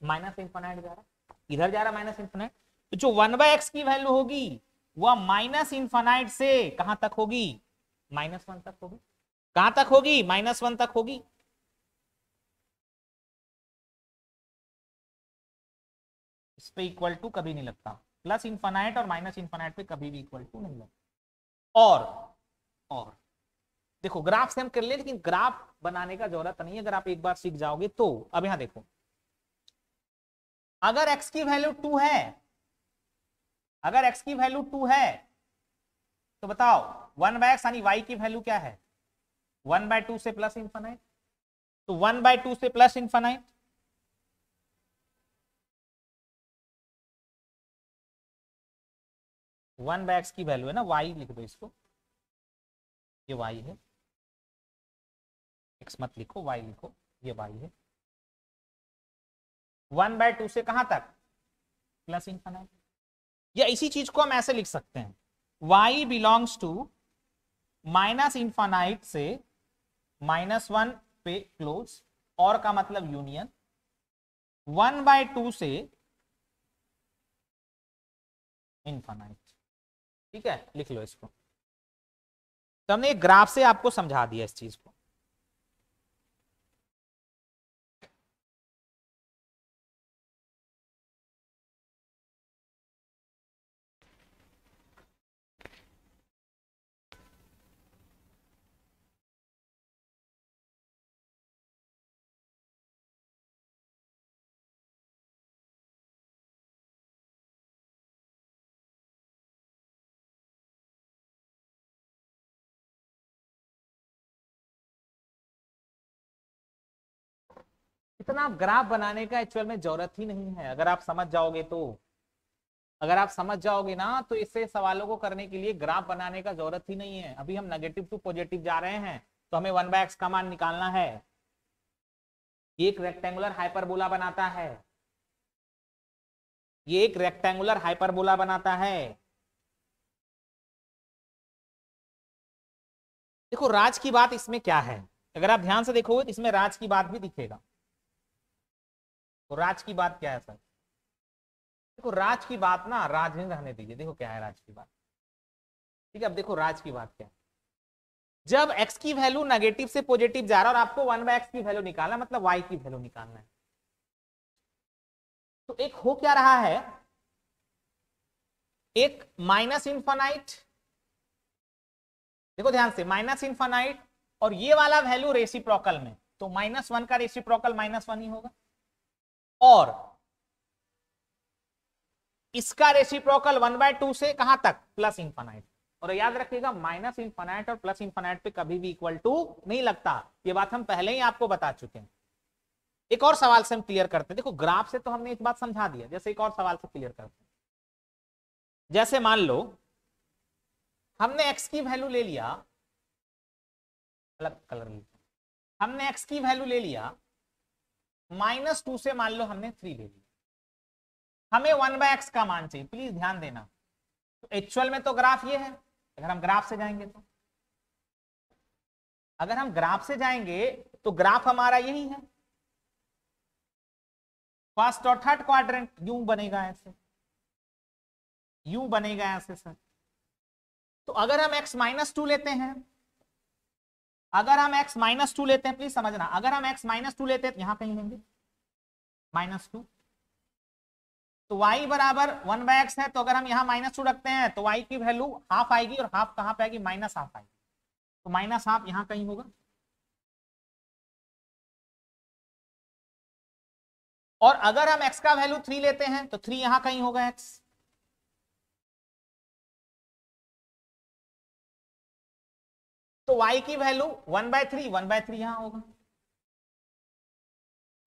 माइनस इंफोनाइट जा रहा है इधर जा रहा माइनस इन्फानाइट तो जो वन बाय एक्स की वैल्यू होगी वह माइनस इन्फानाइट से कहां तक होगी माइनस वन तक होगी कहां तक होगी माइनस वन तक होगी इस पे इक्वल टू कभी नहीं लगता प्लस इन्फानाइट और माइनस इन्फानाइट पे कभी भी इक्वल टू नहीं लगता और और देखो ग्राफ से हम कर ले लेकिन ग्राफ बनाने का जरूरत नहीं है अगर आप एक बार सीख जाओगे तो अब यहां देखो अगर एक्स की वैल्यू टू है अगर एक्स की वैल्यू टू है तो बताओ वन बाय एक्स यानी वाई की वैल्यू क्या है वन बाय टू से प्लस इन्फेनाइट तो वन बाय टू से plus infinite one by x की वैल्यू है ना वाई लिख दो इसको ये वाई है एक्स मत लिखो वाई लिखो ये वाई है वन बाय टू से कहां तक प्लस इंफिनिटी या इसी चीज को हम ऐसे लिख सकते हैं y belongs to minus infinite से माइनस वन पे क्लोज और का मतलब यूनियन वन बाय टू से इंफानाइट ठीक है लिख लो इसको तो हमने एक ग्राफ से आपको समझा दिया इस चीज को इतना ग्राफ बनाने का एक्चुअल में जरूरत ही नहीं है अगर आप समझ जाओगे तो अगर आप समझ जाओगे ना तो इससे सवालों को करने के लिए ग्राफ बनाने का जरूरत ही नहीं है अभी हम नेगेटिव टू पॉजिटिव जा रहे हैं तो हमें वन बाय एक्स का मान निकालना है एक रेक्टेंगुलर हाइपरबोला बनाता है ये एक रेक्टेंगुलर हाइपरबोला बनाता है देखो राज की बात इसमें क्या है अगर आप ध्यान से देखोगे तो इसमें राज की बात भी दिखेगा तो राज की बात क्या है सर देखो राज की बात ना राज नहीं रहने दीजिए देखो क्या है राज की बात ठीक है अब देखो राज की बात क्या है जब x की वैल्यू नेगेटिव से पॉजिटिव जा रहा है और आपको वन बाय एक्स की वैल्यू निकालना मतलब y की वैल्यू निकालना है तो एक हो क्या रहा है एक माइनस इन्फानाइट देखो ध्यान से माइनस इन्फानाइट और ये वाला वैल्यू रेसिप्रोकल में तो माइनस वन का रेसिप्रोकल माइनस वन ही होगा और इसका रेसिप्रोकल वन बाय टू से कहां तक प्लस इंफानाइट और याद रखिएगा माइनस इंफानाइट और प्लस इंफानाइट पे कभी भी इक्वल टू नहीं लगता ये बात हम पहले ही आपको बता चुके हैं एक और सवाल से हम क्लियर करते हैं देखो ग्राफ से तो हमने एक बात समझा दिया जैसे एक और सवाल से क्लियर करते हैं जैसे मान लो हमने एक्स की वैल्यू ले लिया अलग कलर हमने एक्स की वैल्यू ले लिया माइनस टू से मान लो हमने थ्री ले लिया हमें वन बाय एक्स का मान चाहिए प्लीज ध्यान देना तो एक्चुअल में तो ग्राफ ये है अगर हम ग्राफ से जाएंगे तो अगर हम ग्राफ से जाएंगे तो ग्राफ हमारा यही है फर्स्ट और थर्ड क्वाड्रेंट यू बनेगा ऐसे यू बनेगा ऐसे सर तो अगर हम एक्स माइनस टू लेते हैं अगर हम x माइनस टू लेते हैं प्लीज समझना अगर हम x माइनस टू लेते हैं तो यहां कहीं लेंगे माइनस टू तो y बराबर वन बाय एक्स है तो अगर हम यहाँ माइनस टू रखते हैं तो y की वैल्यू हाफ आएगी और हाफ कहां पे आएगी माइनस हाफ आएगी तो माइनस हाफ यहां कहीं होगा और अगर हम x का वैल्यू थ्री लेते हैं तो थ्री यहां कहीं होगा एक्स तो y की value one by three one by three यहां होगा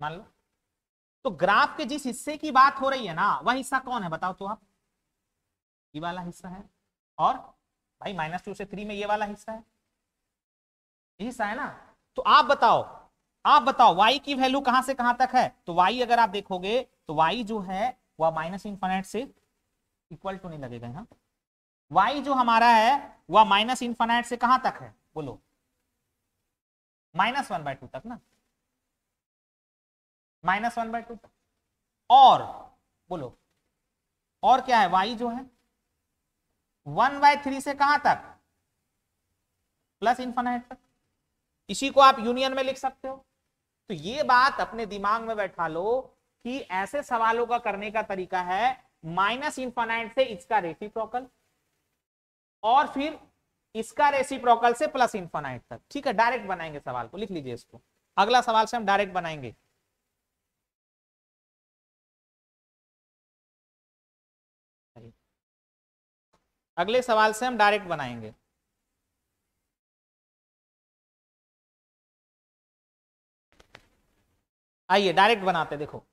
मान लो तो ग्राफ के जिस हिस्से की बात हो रही है ना वह हिस्सा कौन है बताओ तो आप ये वाला हिस्सा है और भाई माइनस टू से थ्री में ये वाला हिस्सा है ये हिस्सा है ना तो आप बताओ आप बताओ y की वैल्यू कहां से कहां तक है तो y अगर आप देखोगे तो y जो है वह माइनस इंफाइनाइट से इक्वल टू नहीं लगेगा यहां y जो हमारा है वह माइनस इंफाइनाइट से कहां तक है बोलो माइनस वन बाय टू तक ना माइनस वन बाय टू तक और बोलो और क्या है वाई जो है वन बाय थ्री से कहां तक प्लस इन्फानाइट तक इसी को आप यूनियन में लिख सकते हो तो ये बात अपने दिमाग में बैठा लो कि ऐसे सवालों का करने का तरीका है माइनस इन्फानाइट से इसका रेसिप्रोकल और फिर इसका रेसिप्रोकल से प्लस इंफोनाइट तक ठीक है डायरेक्ट बनाएंगे सवाल को लिख लीजिए इसको अगला सवाल से हम डायरेक्ट बनाएंगे अगले सवाल से हम डायरेक्ट बनाएंगे आइए डायरेक्ट बनाते देखो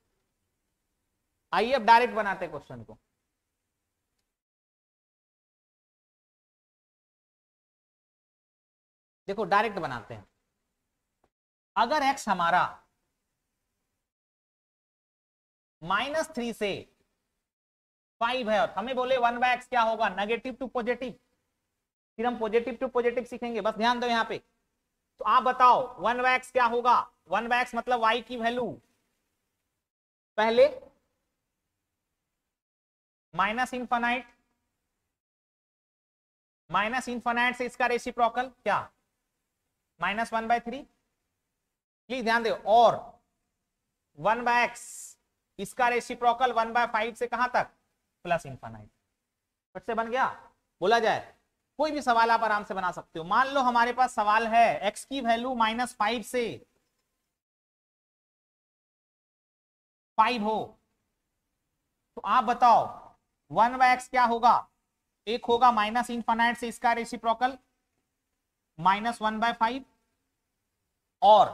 आइए अब डायरेक्ट बनाते क्वेश्चन को देखो डायरेक्ट बनाते हैं अगर एक्स हमारा माइनस थ्री से फाइव है और हमें बोले वन बाय एक्स क्या होगा नेगेटिव टू पॉजिटिव फिर हम पॉजिटिव टू पॉजिटिव सीखेंगे बस ध्यान दो यहां पे तो आप बताओ वन बाय एक्स क्या होगा वन बाय एक्स मतलब वाई की वैल्यू पहले माइनस इंफानाइट माइनस इंफानाइट से इसका रेसिप्रोकल क्या minus one by three please ध्यान दे और वन बाय एक्स इसका रेसिप्रोकल वन बाय फाइव से कहां तक प्लस इंफानाइट फट से बन गया बोला जाए कोई भी सवाल आप आराम से बना सकते हो मान लो हमारे पास सवाल है एक्स की वैल्यू माइनस फाइव से फाइव हो तो आप बताओ वन बाय एक्स क्या होगा एक होगा माइनस इंफानाइट से इसका reciprocal minus one by five और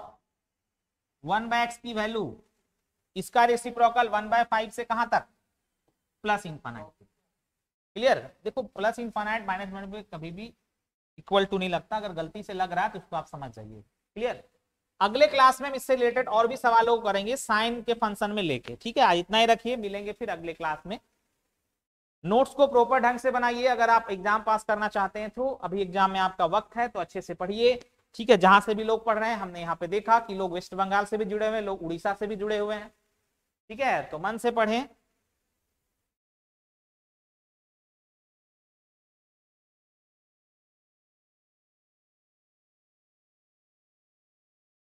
वन बाय एक्स की वैल्यू इसका रेसिप्रोकल वन बाय फाइव से कहां तक प्लस इंफानाइट क्लियर देखो plus infinite minus one by कभी भी इक्वल टू नहीं लगता अगर गलती से लग रहा है तो उसको आप समझ जाइए क्लियर अगले क्लास में हम इससे रिलेटेड और भी सवालों को करेंगे साइन के फंक्शन में लेके ठीक है इतना ही रखिए मिलेंगे फिर अगले क्लास में नोट्स को प्रॉपर ढंग से बनाइए अगर आप एग्जाम पास करना चाहते हैं तो अभी एग्जाम में आपका वक्त है तो अच्छे से पढ़िए ठीक है जहां से भी लोग पढ़ रहे हैं हमने यहाँ पे देखा कि लोग वेस्ट बंगाल से भी जुड़े हुए हैं लोग उड़ीसा से भी जुड़े हुए हैं ठीक है तो मन से पढ़ें